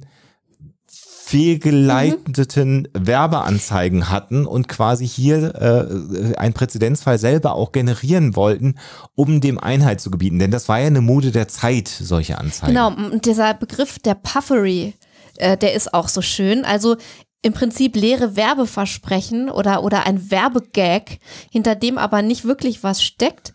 fehlgeleiteten mhm. Werbeanzeigen hatten und quasi hier äh, einen Präzedenzfall selber auch generieren wollten, um dem Einhalt zu gebieten. Denn das war ja eine Mode der Zeit, solche Anzeigen. Genau, und dieser Begriff der Puffery, äh, der ist auch so schön. Also im Prinzip leere Werbeversprechen oder, oder ein Werbegag, hinter dem aber nicht wirklich was steckt.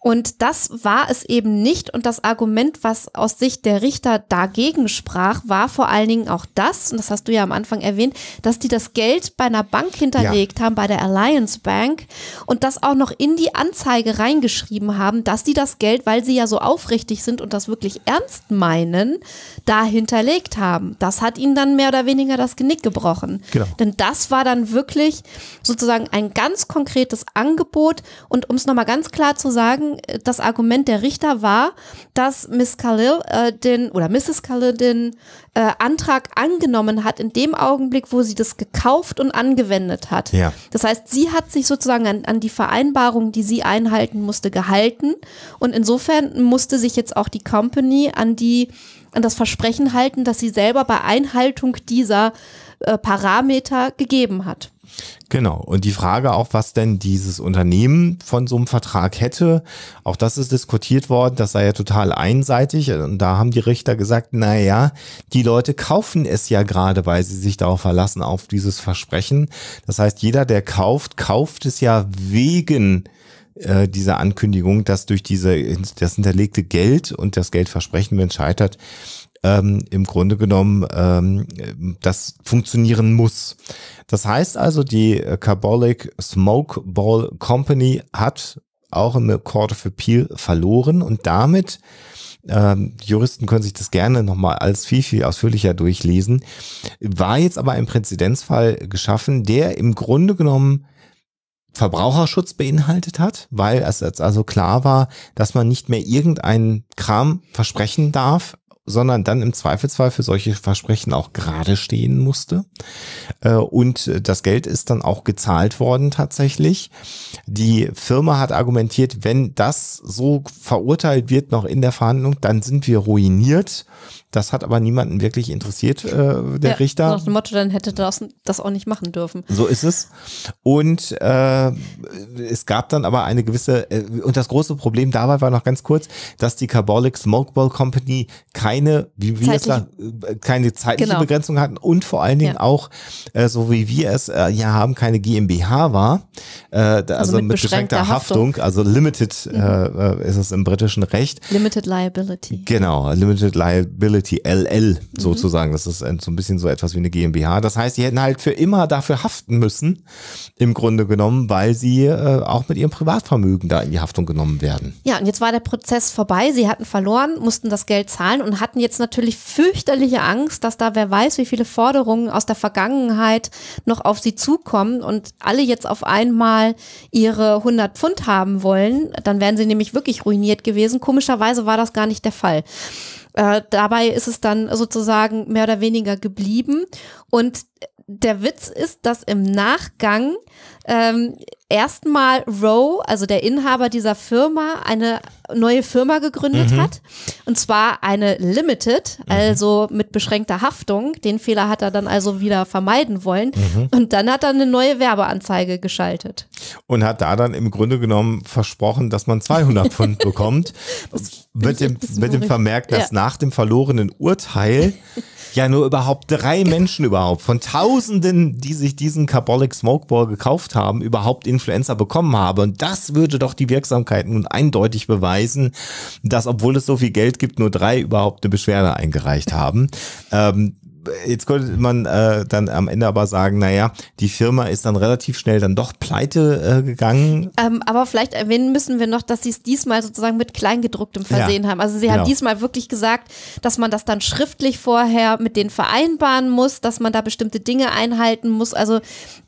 Und das war es eben nicht. Und das Argument, was aus Sicht der Richter dagegen sprach, war vor allen Dingen auch das, und das hast du ja am Anfang erwähnt, dass die das Geld bei einer Bank hinterlegt ja. haben, bei der Alliance Bank, und das auch noch in die Anzeige reingeschrieben haben, dass die das Geld, weil sie ja so aufrichtig sind und das wirklich ernst meinen, da hinterlegt haben. Das hat ihnen dann mehr oder weniger das Genick gebrochen gesprochen. Genau. Denn das war dann wirklich sozusagen ein ganz konkretes Angebot. Und um es nochmal ganz klar zu sagen, äh, das Argument der Richter war, dass Miss Khalil äh, den oder Mrs. Khalil den äh, Antrag angenommen hat, in dem Augenblick, wo sie das gekauft und angewendet hat. Ja. Das heißt, sie hat sich sozusagen an, an die Vereinbarung, die sie einhalten musste, gehalten. Und insofern musste sich jetzt auch die Company an die an das Versprechen halten, dass sie selber bei Einhaltung dieser äh, Parameter gegeben hat. Genau. Und die Frage auch, was denn dieses Unternehmen von so einem Vertrag hätte, auch das ist diskutiert worden. Das sei ja total einseitig. Und da haben die Richter gesagt, naja, die Leute kaufen es ja gerade, weil sie sich darauf verlassen, auf dieses Versprechen. Das heißt, jeder, der kauft, kauft es ja wegen äh, dieser Ankündigung, dass durch diese, das hinterlegte Geld und das Geldversprechen, wenn es scheitert, ähm, im Grunde genommen ähm, das funktionieren muss. Das heißt also, die Carbolic Smoke Ball Company hat auch im Court of Appeal verloren und damit ähm, Juristen können sich das gerne nochmal als viel, viel ausführlicher durchlesen, war jetzt aber ein Präzedenzfall geschaffen, der im Grunde genommen Verbraucherschutz beinhaltet hat, weil es also klar war, dass man nicht mehr irgendeinen Kram versprechen darf, sondern dann im Zweifelsfall für solche Versprechen auch gerade stehen musste. Äh, und das Geld ist dann auch gezahlt worden tatsächlich. Die Firma hat argumentiert, wenn das so verurteilt wird noch in der Verhandlung, dann sind wir ruiniert das hat aber niemanden wirklich interessiert, äh, der ja, Richter. Nach dem Motto, dann hätte das, das auch nicht machen dürfen. So ist es. Und äh, es gab dann aber eine gewisse, äh, und das große Problem dabei war noch ganz kurz, dass die Carbolic Smokeball Company keine, wie wir es da, äh, keine zeitliche genau. Begrenzung hatten und vor allen Dingen ja. auch, äh, so wie wir es äh, ja haben, keine GmbH war. Äh, also, also mit, mit beschränkter, beschränkter Haftung, Haftung, also limited mhm. äh, äh ist es im britischen Recht. Limited Liability. Genau, limited liability Liability LL mhm. sozusagen. Das ist so ein bisschen so etwas wie eine GmbH. Das heißt, die hätten halt für immer dafür haften müssen, im Grunde genommen, weil sie äh, auch mit ihrem Privatvermögen da in die Haftung genommen werden. Ja, und jetzt war der Prozess vorbei. Sie hatten verloren, mussten das Geld zahlen und hatten jetzt natürlich fürchterliche Angst, dass da wer weiß, wie viele Forderungen aus der Vergangenheit noch auf sie zukommen und alle jetzt auf einmal ihre 100 Pfund haben wollen. Dann wären sie nämlich wirklich ruiniert gewesen. Komischerweise war das gar nicht der Fall. Äh, dabei ist es dann sozusagen mehr oder weniger geblieben. Und der Witz ist, dass im Nachgang ähm, erstmal Mal Roe, also der Inhaber dieser Firma, eine neue Firma gegründet mhm. hat. Und zwar eine Limited, mhm. also mit beschränkter Haftung. Den Fehler hat er dann also wieder vermeiden wollen. Mhm. Und dann hat er eine neue Werbeanzeige geschaltet. Und hat da dann im Grunde genommen versprochen, dass man 200 Pfund bekommt. mit, dem, mit dem Vermerk, dass ja. nach dem verlorenen Urteil Ja, nur überhaupt drei Menschen überhaupt von Tausenden, die sich diesen Carbolic Smokeball gekauft haben, überhaupt Influenza bekommen habe. Und das würde doch die Wirksamkeit nun eindeutig beweisen, dass obwohl es so viel Geld gibt, nur drei überhaupt eine Beschwerde eingereicht haben. Ähm, jetzt könnte man äh, dann am Ende aber sagen, naja, die Firma ist dann relativ schnell dann doch pleite äh, gegangen. Ähm, aber vielleicht erwähnen müssen wir noch, dass sie es diesmal sozusagen mit Kleingedrucktem versehen ja, haben. Also sie genau. haben diesmal wirklich gesagt, dass man das dann schriftlich vorher mit denen vereinbaren muss, dass man da bestimmte Dinge einhalten muss. Also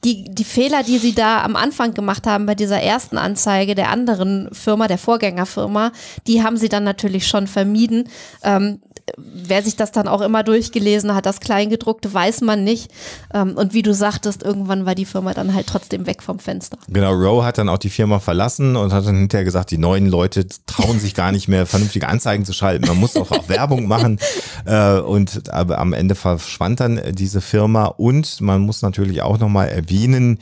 die, die Fehler, die sie da am Anfang gemacht haben bei dieser ersten Anzeige der anderen Firma, der Vorgängerfirma, die haben sie dann natürlich schon vermieden. Ähm, wer sich das dann auch immer durchgelesen hat, das Kleingedruckte, weiß man nicht. Ähm, und wie du sagtest, irgendwann war die Firma dann halt trotzdem weg vom Fenster. Genau, Roe hat dann auch die Firma verlassen und hat dann hinterher gesagt, die neuen Leute trauen sich gar nicht mehr, vernünftige Anzeigen zu schalten. Man muss auch, auch Werbung machen. Äh, und aber am Ende verschwand dann äh, diese Firma. Und man muss natürlich auch nochmal erwähnen,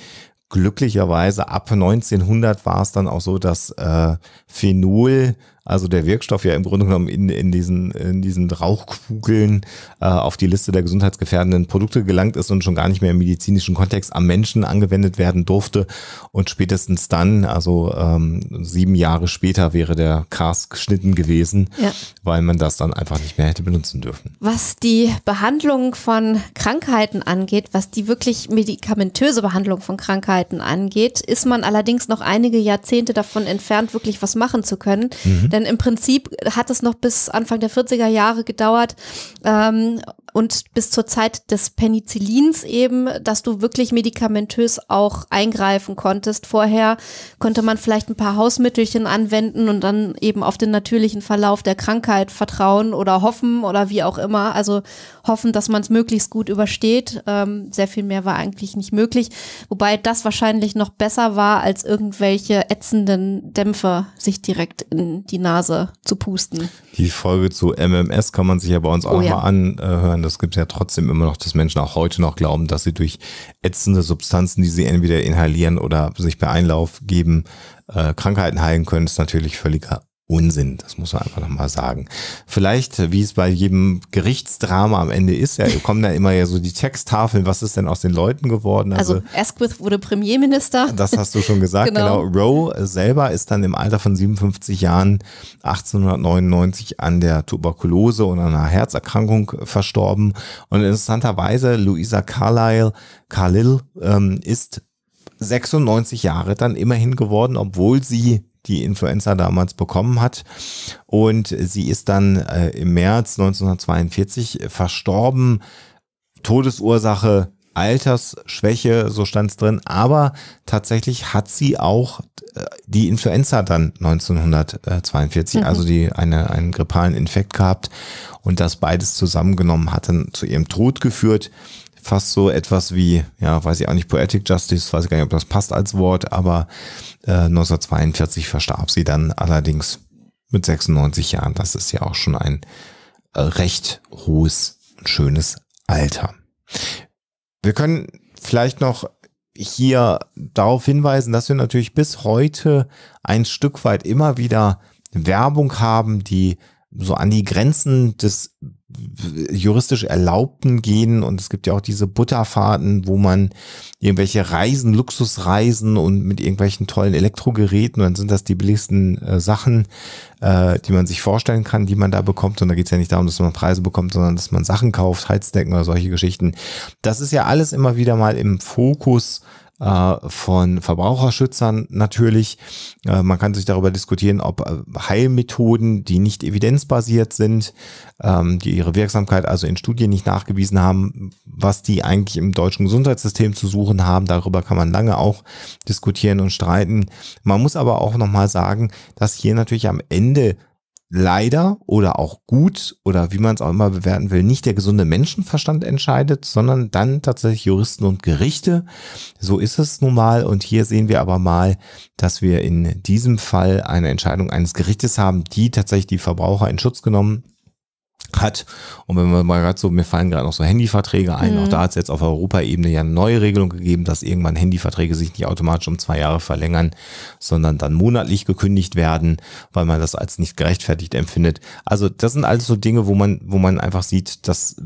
glücklicherweise ab 1900 war es dann auch so, dass äh, Phenol also der Wirkstoff ja im Grunde genommen in, in, diesen, in diesen Rauchkugeln äh, auf die Liste der gesundheitsgefährdenden Produkte gelangt ist und schon gar nicht mehr im medizinischen Kontext am Menschen angewendet werden durfte. Und spätestens dann, also ähm, sieben Jahre später, wäre der Cars geschnitten gewesen, ja. weil man das dann einfach nicht mehr hätte benutzen dürfen. Was die Behandlung von Krankheiten angeht, was die wirklich medikamentöse Behandlung von Krankheiten angeht, ist man allerdings noch einige Jahrzehnte davon entfernt, wirklich was machen zu können. Mhm. Denn im Prinzip hat es noch bis Anfang der 40er Jahre gedauert, ähm, und bis zur Zeit des Penicillins eben, dass du wirklich medikamentös auch eingreifen konntest. Vorher konnte man vielleicht ein paar Hausmittelchen anwenden und dann eben auf den natürlichen Verlauf der Krankheit vertrauen oder hoffen oder wie auch immer. Also hoffen, dass man es möglichst gut übersteht. Ähm, sehr viel mehr war eigentlich nicht möglich. Wobei das wahrscheinlich noch besser war, als irgendwelche ätzenden Dämpfe sich direkt in die Nase zu pusten. Die Folge zu MMS kann man sich ja bei uns auch oh, nochmal ja. anhören. Und es gibt ja trotzdem immer noch, dass Menschen auch heute noch glauben, dass sie durch ätzende Substanzen, die sie entweder inhalieren oder sich bei Einlauf geben, äh, Krankheiten heilen können, ist natürlich völliger Unsinn. Das muss man einfach nochmal sagen. Vielleicht, äh, wie es bei jedem Gerichtsdrama am Ende ist, ja, kommen da immer ja so die Texttafeln, was ist denn aus den Leuten geworden? Also, also Asquith wurde Premierminister. Das hast du schon gesagt, genau. genau. Roe selber ist dann im Alter von 57 Jahren 1899 an der Tuberkulose und einer Herzerkrankung verstorben. Und interessanterweise, Louisa Carlyle, Carlyle ähm, ist 96 Jahre dann immerhin geworden, obwohl sie die Influenza damals bekommen hat. Und sie ist dann äh, im März 1942 verstorben. Todesursache Altersschwäche, so stand es drin. Aber tatsächlich hat sie auch äh, die Influenza dann 1942, mhm. also die eine, einen grippalen Infekt gehabt und das beides zusammengenommen hat dann zu ihrem Tod geführt fast so etwas wie, ja, weiß ich auch nicht, Poetic Justice, weiß ich gar nicht, ob das passt als Wort, aber äh, 1942 verstarb sie dann allerdings mit 96 Jahren. Das ist ja auch schon ein äh, recht hohes, schönes Alter. Wir können vielleicht noch hier darauf hinweisen, dass wir natürlich bis heute ein Stück weit immer wieder Werbung haben, die so an die Grenzen des juristisch erlaubten gehen und es gibt ja auch diese Butterfahrten, wo man irgendwelche Reisen, Luxusreisen und mit irgendwelchen tollen Elektrogeräten, dann sind das die billigsten äh, Sachen, äh, die man sich vorstellen kann, die man da bekommt. Und da geht es ja nicht darum, dass man Preise bekommt, sondern dass man Sachen kauft, Heizdecken oder solche Geschichten. Das ist ja alles immer wieder mal im Fokus äh, von Verbraucherschützern natürlich. Äh, man kann sich darüber diskutieren, ob äh, Heilmethoden, die nicht evidenzbasiert sind, ähm, die ihre Wirksamkeit also in Studien nicht nachgewiesen haben, was die eigentlich im deutschen Gesundheitssystem zu suchen haben. Darüber kann man lange auch diskutieren und streiten. Man muss aber auch nochmal sagen, dass hier natürlich am Ende leider oder auch gut oder wie man es auch immer bewerten will, nicht der gesunde Menschenverstand entscheidet, sondern dann tatsächlich Juristen und Gerichte. So ist es nun mal. Und hier sehen wir aber mal, dass wir in diesem Fall eine Entscheidung eines Gerichtes haben, die tatsächlich die Verbraucher in Schutz genommen hat. Und wenn man mal gerade so, mir fallen gerade noch so Handyverträge ein, mhm. auch da hat es jetzt auf Europaebene ja eine neue Regelung gegeben, dass irgendwann Handyverträge sich nicht automatisch um zwei Jahre verlängern, sondern dann monatlich gekündigt werden, weil man das als nicht gerechtfertigt empfindet. Also das sind alles so Dinge, wo man, wo man einfach sieht, dass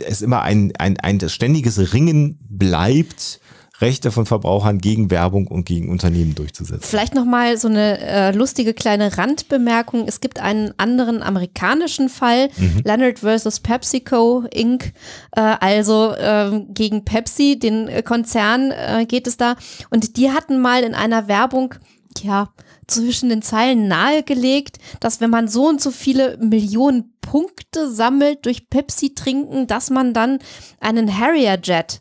es immer ein, ein, ein ständiges Ringen bleibt Rechte von Verbrauchern gegen Werbung und gegen Unternehmen durchzusetzen. Vielleicht nochmal so eine äh, lustige kleine Randbemerkung. Es gibt einen anderen amerikanischen Fall, mhm. Leonard versus PepsiCo Inc., äh, also äh, gegen Pepsi, den äh, Konzern äh, geht es da. Und die hatten mal in einer Werbung, ja, zwischen den Zeilen nahegelegt, dass wenn man so und so viele Millionen Punkte sammelt durch Pepsi trinken, dass man dann einen Harrier Jet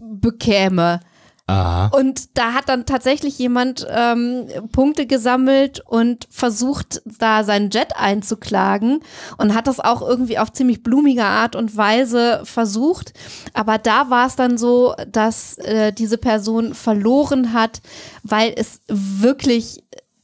bekäme. Aha. Und da hat dann tatsächlich jemand ähm, Punkte gesammelt und versucht, da seinen Jet einzuklagen und hat das auch irgendwie auf ziemlich blumige Art und Weise versucht. Aber da war es dann so, dass äh, diese Person verloren hat, weil es wirklich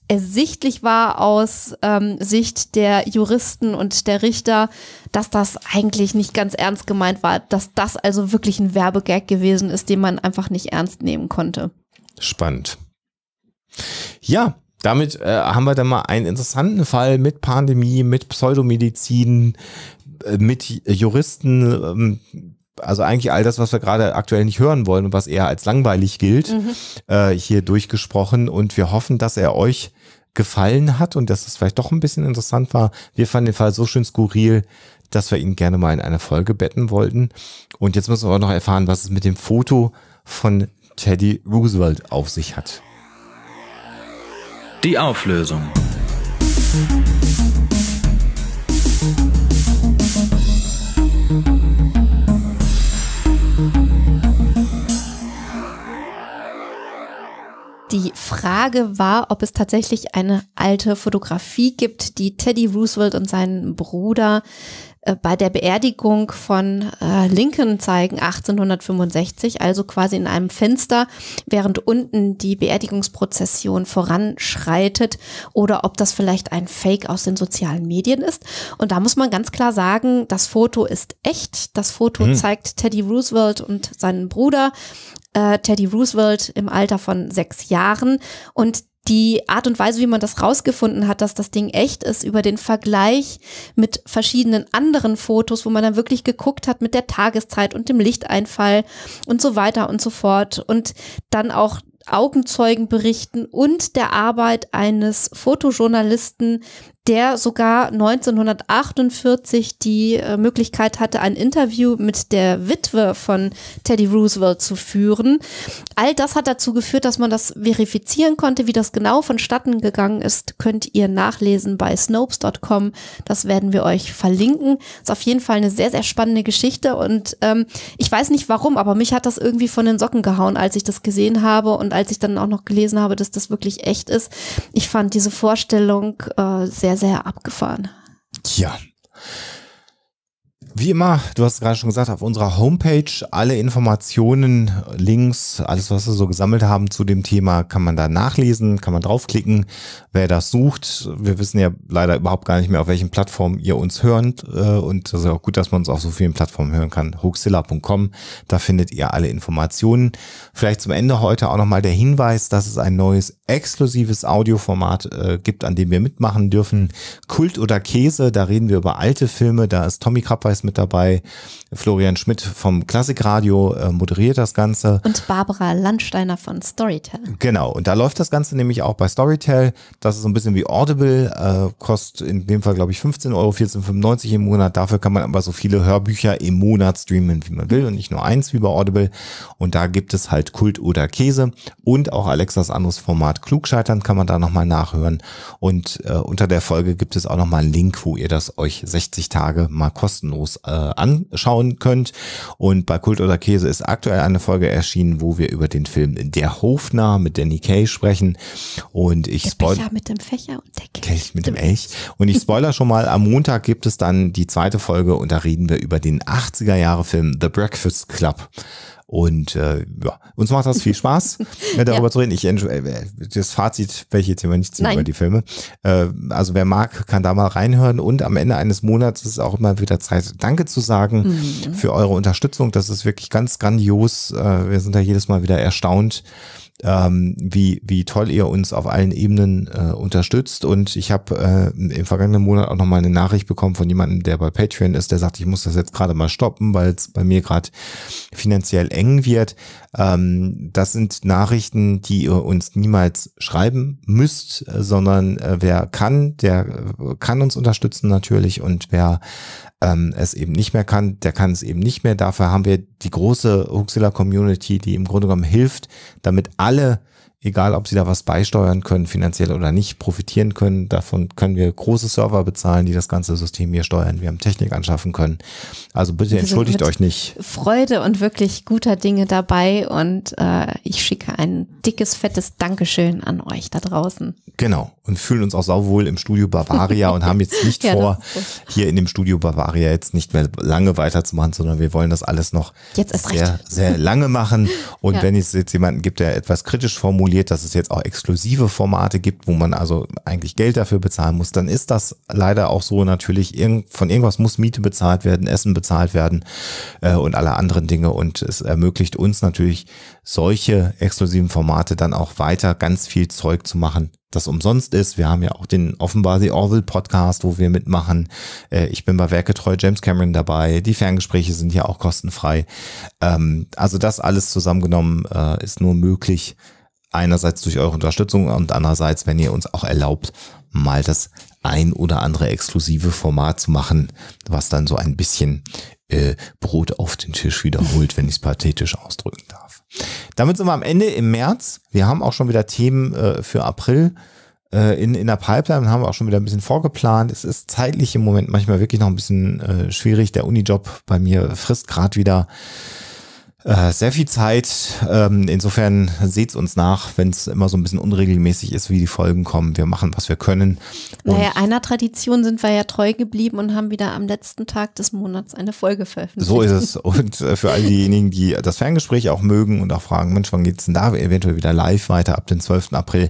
ersichtlich war aus ähm, Sicht der Juristen und der Richter, dass das eigentlich nicht ganz ernst gemeint war, dass das also wirklich ein Werbegag gewesen ist, den man einfach nicht ernst nehmen konnte. Spannend. Ja, damit äh, haben wir dann mal einen interessanten Fall mit Pandemie, mit Pseudomedizin, äh, mit äh, Juristen. Ähm, also eigentlich all das, was wir gerade aktuell nicht hören wollen und was eher als langweilig gilt, mhm. äh, hier durchgesprochen. Und wir hoffen, dass er euch gefallen hat und dass es vielleicht doch ein bisschen interessant war. Wir fanden den Fall so schön skurril, dass wir ihn gerne mal in einer Folge betten wollten. Und jetzt müssen wir auch noch erfahren, was es mit dem Foto von Teddy Roosevelt auf sich hat. Die Auflösung. Die Frage war, ob es tatsächlich eine alte Fotografie gibt, die Teddy Roosevelt und seinen Bruder äh, bei der Beerdigung von äh, Lincoln zeigen, 1865, also quasi in einem Fenster, während unten die Beerdigungsprozession voranschreitet oder ob das vielleicht ein Fake aus den sozialen Medien ist. Und da muss man ganz klar sagen, das Foto ist echt. Das Foto mhm. zeigt Teddy Roosevelt und seinen Bruder. Äh, Teddy Roosevelt im Alter von sechs Jahren. Und die Art und Weise, wie man das rausgefunden hat, dass das Ding echt ist, über den Vergleich mit verschiedenen anderen Fotos, wo man dann wirklich geguckt hat mit der Tageszeit und dem Lichteinfall und so weiter und so fort und dann auch Augenzeugenberichten und der Arbeit eines Fotojournalisten, der sogar 1948 die äh, Möglichkeit hatte, ein Interview mit der Witwe von Teddy Roosevelt zu führen. All das hat dazu geführt, dass man das verifizieren konnte. Wie das genau vonstatten gegangen ist, könnt ihr nachlesen bei snopes.com. Das werden wir euch verlinken. Ist auf jeden Fall eine sehr, sehr spannende Geschichte und ähm, ich weiß nicht warum, aber mich hat das irgendwie von den Socken gehauen, als ich das gesehen habe und als ich dann auch noch gelesen habe, dass das wirklich echt ist. Ich fand diese Vorstellung äh, sehr, sehr abgefahren. Tja. Wie immer, du hast es gerade schon gesagt, auf unserer Homepage alle Informationen, Links, alles, was wir so gesammelt haben zu dem Thema, kann man da nachlesen, kann man draufklicken, wer das sucht. Wir wissen ja leider überhaupt gar nicht mehr, auf welchen Plattformen ihr uns hört. Äh, und das ist auch gut, dass man uns auf so vielen Plattformen hören kann. Hoaxilla.com, da findet ihr alle Informationen. Vielleicht zum Ende heute auch nochmal der Hinweis, dass es ein neues exklusives Audioformat äh, gibt, an dem wir mitmachen dürfen. Kult oder Käse, da reden wir über alte Filme, da ist Tommy Krappweis mit mit dabei. Florian Schmidt vom Klassikradio äh, moderiert das Ganze. Und Barbara Landsteiner von Storytel. Genau, und da läuft das Ganze nämlich auch bei Storytel. Das ist so ein bisschen wie Audible, äh, kostet in dem Fall, glaube ich, 15 Euro, im Monat. Dafür kann man aber so viele Hörbücher im Monat streamen, wie man will und nicht nur eins wie bei Audible. Und da gibt es halt Kult oder Käse und auch Alexas anderes Format Klugscheitern kann man da nochmal nachhören. Und äh, unter der Folge gibt es auch nochmal einen Link, wo ihr das euch 60 Tage mal kostenlos Shows äh, anschauen könnt. Und bei Kult oder Käse ist aktuell eine Folge erschienen, wo wir über den Film Der Hofnarr mit Danny Kay sprechen. Und ich spoilere mit dem Fächer und der Kelch mit dem Elch. Und ich spoiler schon mal, am Montag gibt es dann die zweite Folge und da reden wir über den 80er Jahre Film The Breakfast Club und äh, ja, uns macht das viel Spaß, darüber ja. zu reden. Ich, äh, äh, das Fazit werde ich jetzt hier nicht ziehen Nein. über die Filme. Äh, also wer mag, kann da mal reinhören. Und am Ende eines Monats ist es auch immer wieder Zeit, Danke zu sagen mhm. für eure Unterstützung. Das ist wirklich ganz grandios. Äh, wir sind da jedes Mal wieder erstaunt ähm, wie, wie toll ihr uns auf allen Ebenen äh, unterstützt. Und ich habe äh, im vergangenen Monat auch nochmal eine Nachricht bekommen von jemandem, der bei Patreon ist, der sagt, ich muss das jetzt gerade mal stoppen, weil es bei mir gerade finanziell eng wird. Ähm, das sind Nachrichten, die ihr uns niemals schreiben müsst, sondern äh, wer kann, der äh, kann uns unterstützen natürlich und wer ähm, es eben nicht mehr kann, der kann es eben nicht mehr. Dafür haben wir die große Huxilla Community, die im Grunde genommen hilft, damit alle egal ob sie da was beisteuern können, finanziell oder nicht, profitieren können. Davon können wir große Server bezahlen, die das ganze System hier steuern. Wir haben Technik anschaffen können. Also bitte wir entschuldigt euch nicht. Freude und wirklich guter Dinge dabei und äh, ich schicke ein dickes, fettes Dankeschön an euch da draußen. Genau. Und fühlen uns auch sauwohl im Studio Bavaria und haben jetzt nicht ja, vor, hier in dem Studio Bavaria jetzt nicht mehr lange weiterzumachen, sondern wir wollen das alles noch sehr, recht. sehr lange machen. Und ja. wenn es jetzt jemanden gibt, der etwas kritisch formuliert, formuliert, dass es jetzt auch exklusive Formate gibt, wo man also eigentlich Geld dafür bezahlen muss, dann ist das leider auch so natürlich, von irgendwas muss Miete bezahlt werden, Essen bezahlt werden äh, und alle anderen Dinge. Und es ermöglicht uns natürlich, solche exklusiven Formate dann auch weiter ganz viel Zeug zu machen, das umsonst ist. Wir haben ja auch den Offenbar The Orville Podcast, wo wir mitmachen. Äh, ich bin bei Werketreu James Cameron dabei. Die Ferngespräche sind ja auch kostenfrei. Ähm, also das alles zusammengenommen äh, ist nur möglich, einerseits durch eure Unterstützung und andererseits, wenn ihr uns auch erlaubt, mal das ein oder andere exklusive Format zu machen, was dann so ein bisschen äh, Brot auf den Tisch wiederholt, wenn ich es pathetisch ausdrücken darf. Damit sind wir am Ende im März. Wir haben auch schon wieder Themen äh, für April äh, in, in der Pipeline, haben wir auch schon wieder ein bisschen vorgeplant. Es ist zeitlich im Moment manchmal wirklich noch ein bisschen äh, schwierig. Der Unijob bei mir frisst gerade wieder äh, sehr viel Zeit. Ähm, insofern seht's uns nach, wenn es immer so ein bisschen unregelmäßig ist, wie die Folgen kommen. Wir machen, was wir können. Naja, einer Tradition sind wir ja treu geblieben und haben wieder am letzten Tag des Monats eine Folge veröffentlicht. So ist es. Und äh, für all diejenigen, die das Ferngespräch auch mögen und auch fragen, Mensch, wann geht's denn da eventuell wieder live weiter? Ab dem 12. April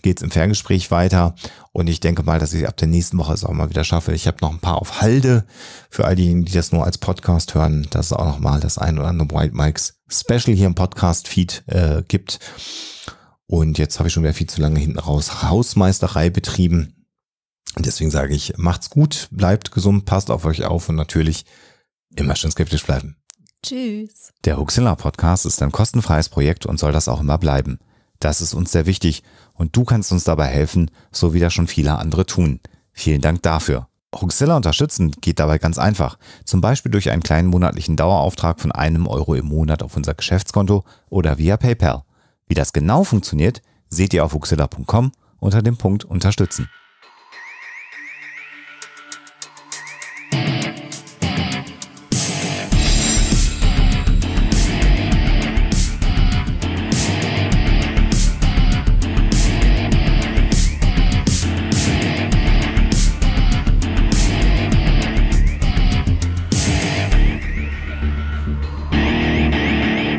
geht's im Ferngespräch weiter. Und ich denke mal, dass ich ab der nächsten Woche es auch mal wieder schaffe. Ich habe noch ein paar auf Halde. Für all diejenigen, die das nur als Podcast hören, dass es auch noch mal das ein oder andere White Mikes Special hier im Podcast-Feed äh, gibt. Und jetzt habe ich schon wieder viel zu lange hinten raus Hausmeisterei betrieben. Und deswegen sage ich, macht's gut, bleibt gesund, passt auf euch auf und natürlich immer schön skeptisch bleiben. Tschüss. Der Huxilla Podcast ist ein kostenfreies Projekt und soll das auch immer bleiben. Das ist uns sehr wichtig und du kannst uns dabei helfen, so wie das schon viele andere tun. Vielen Dank dafür. Huxilla unterstützen geht dabei ganz einfach, zum Beispiel durch einen kleinen monatlichen Dauerauftrag von einem Euro im Monat auf unser Geschäftskonto oder via PayPal. Wie das genau funktioniert, seht ihr auf huxilla.com unter dem Punkt Unterstützen.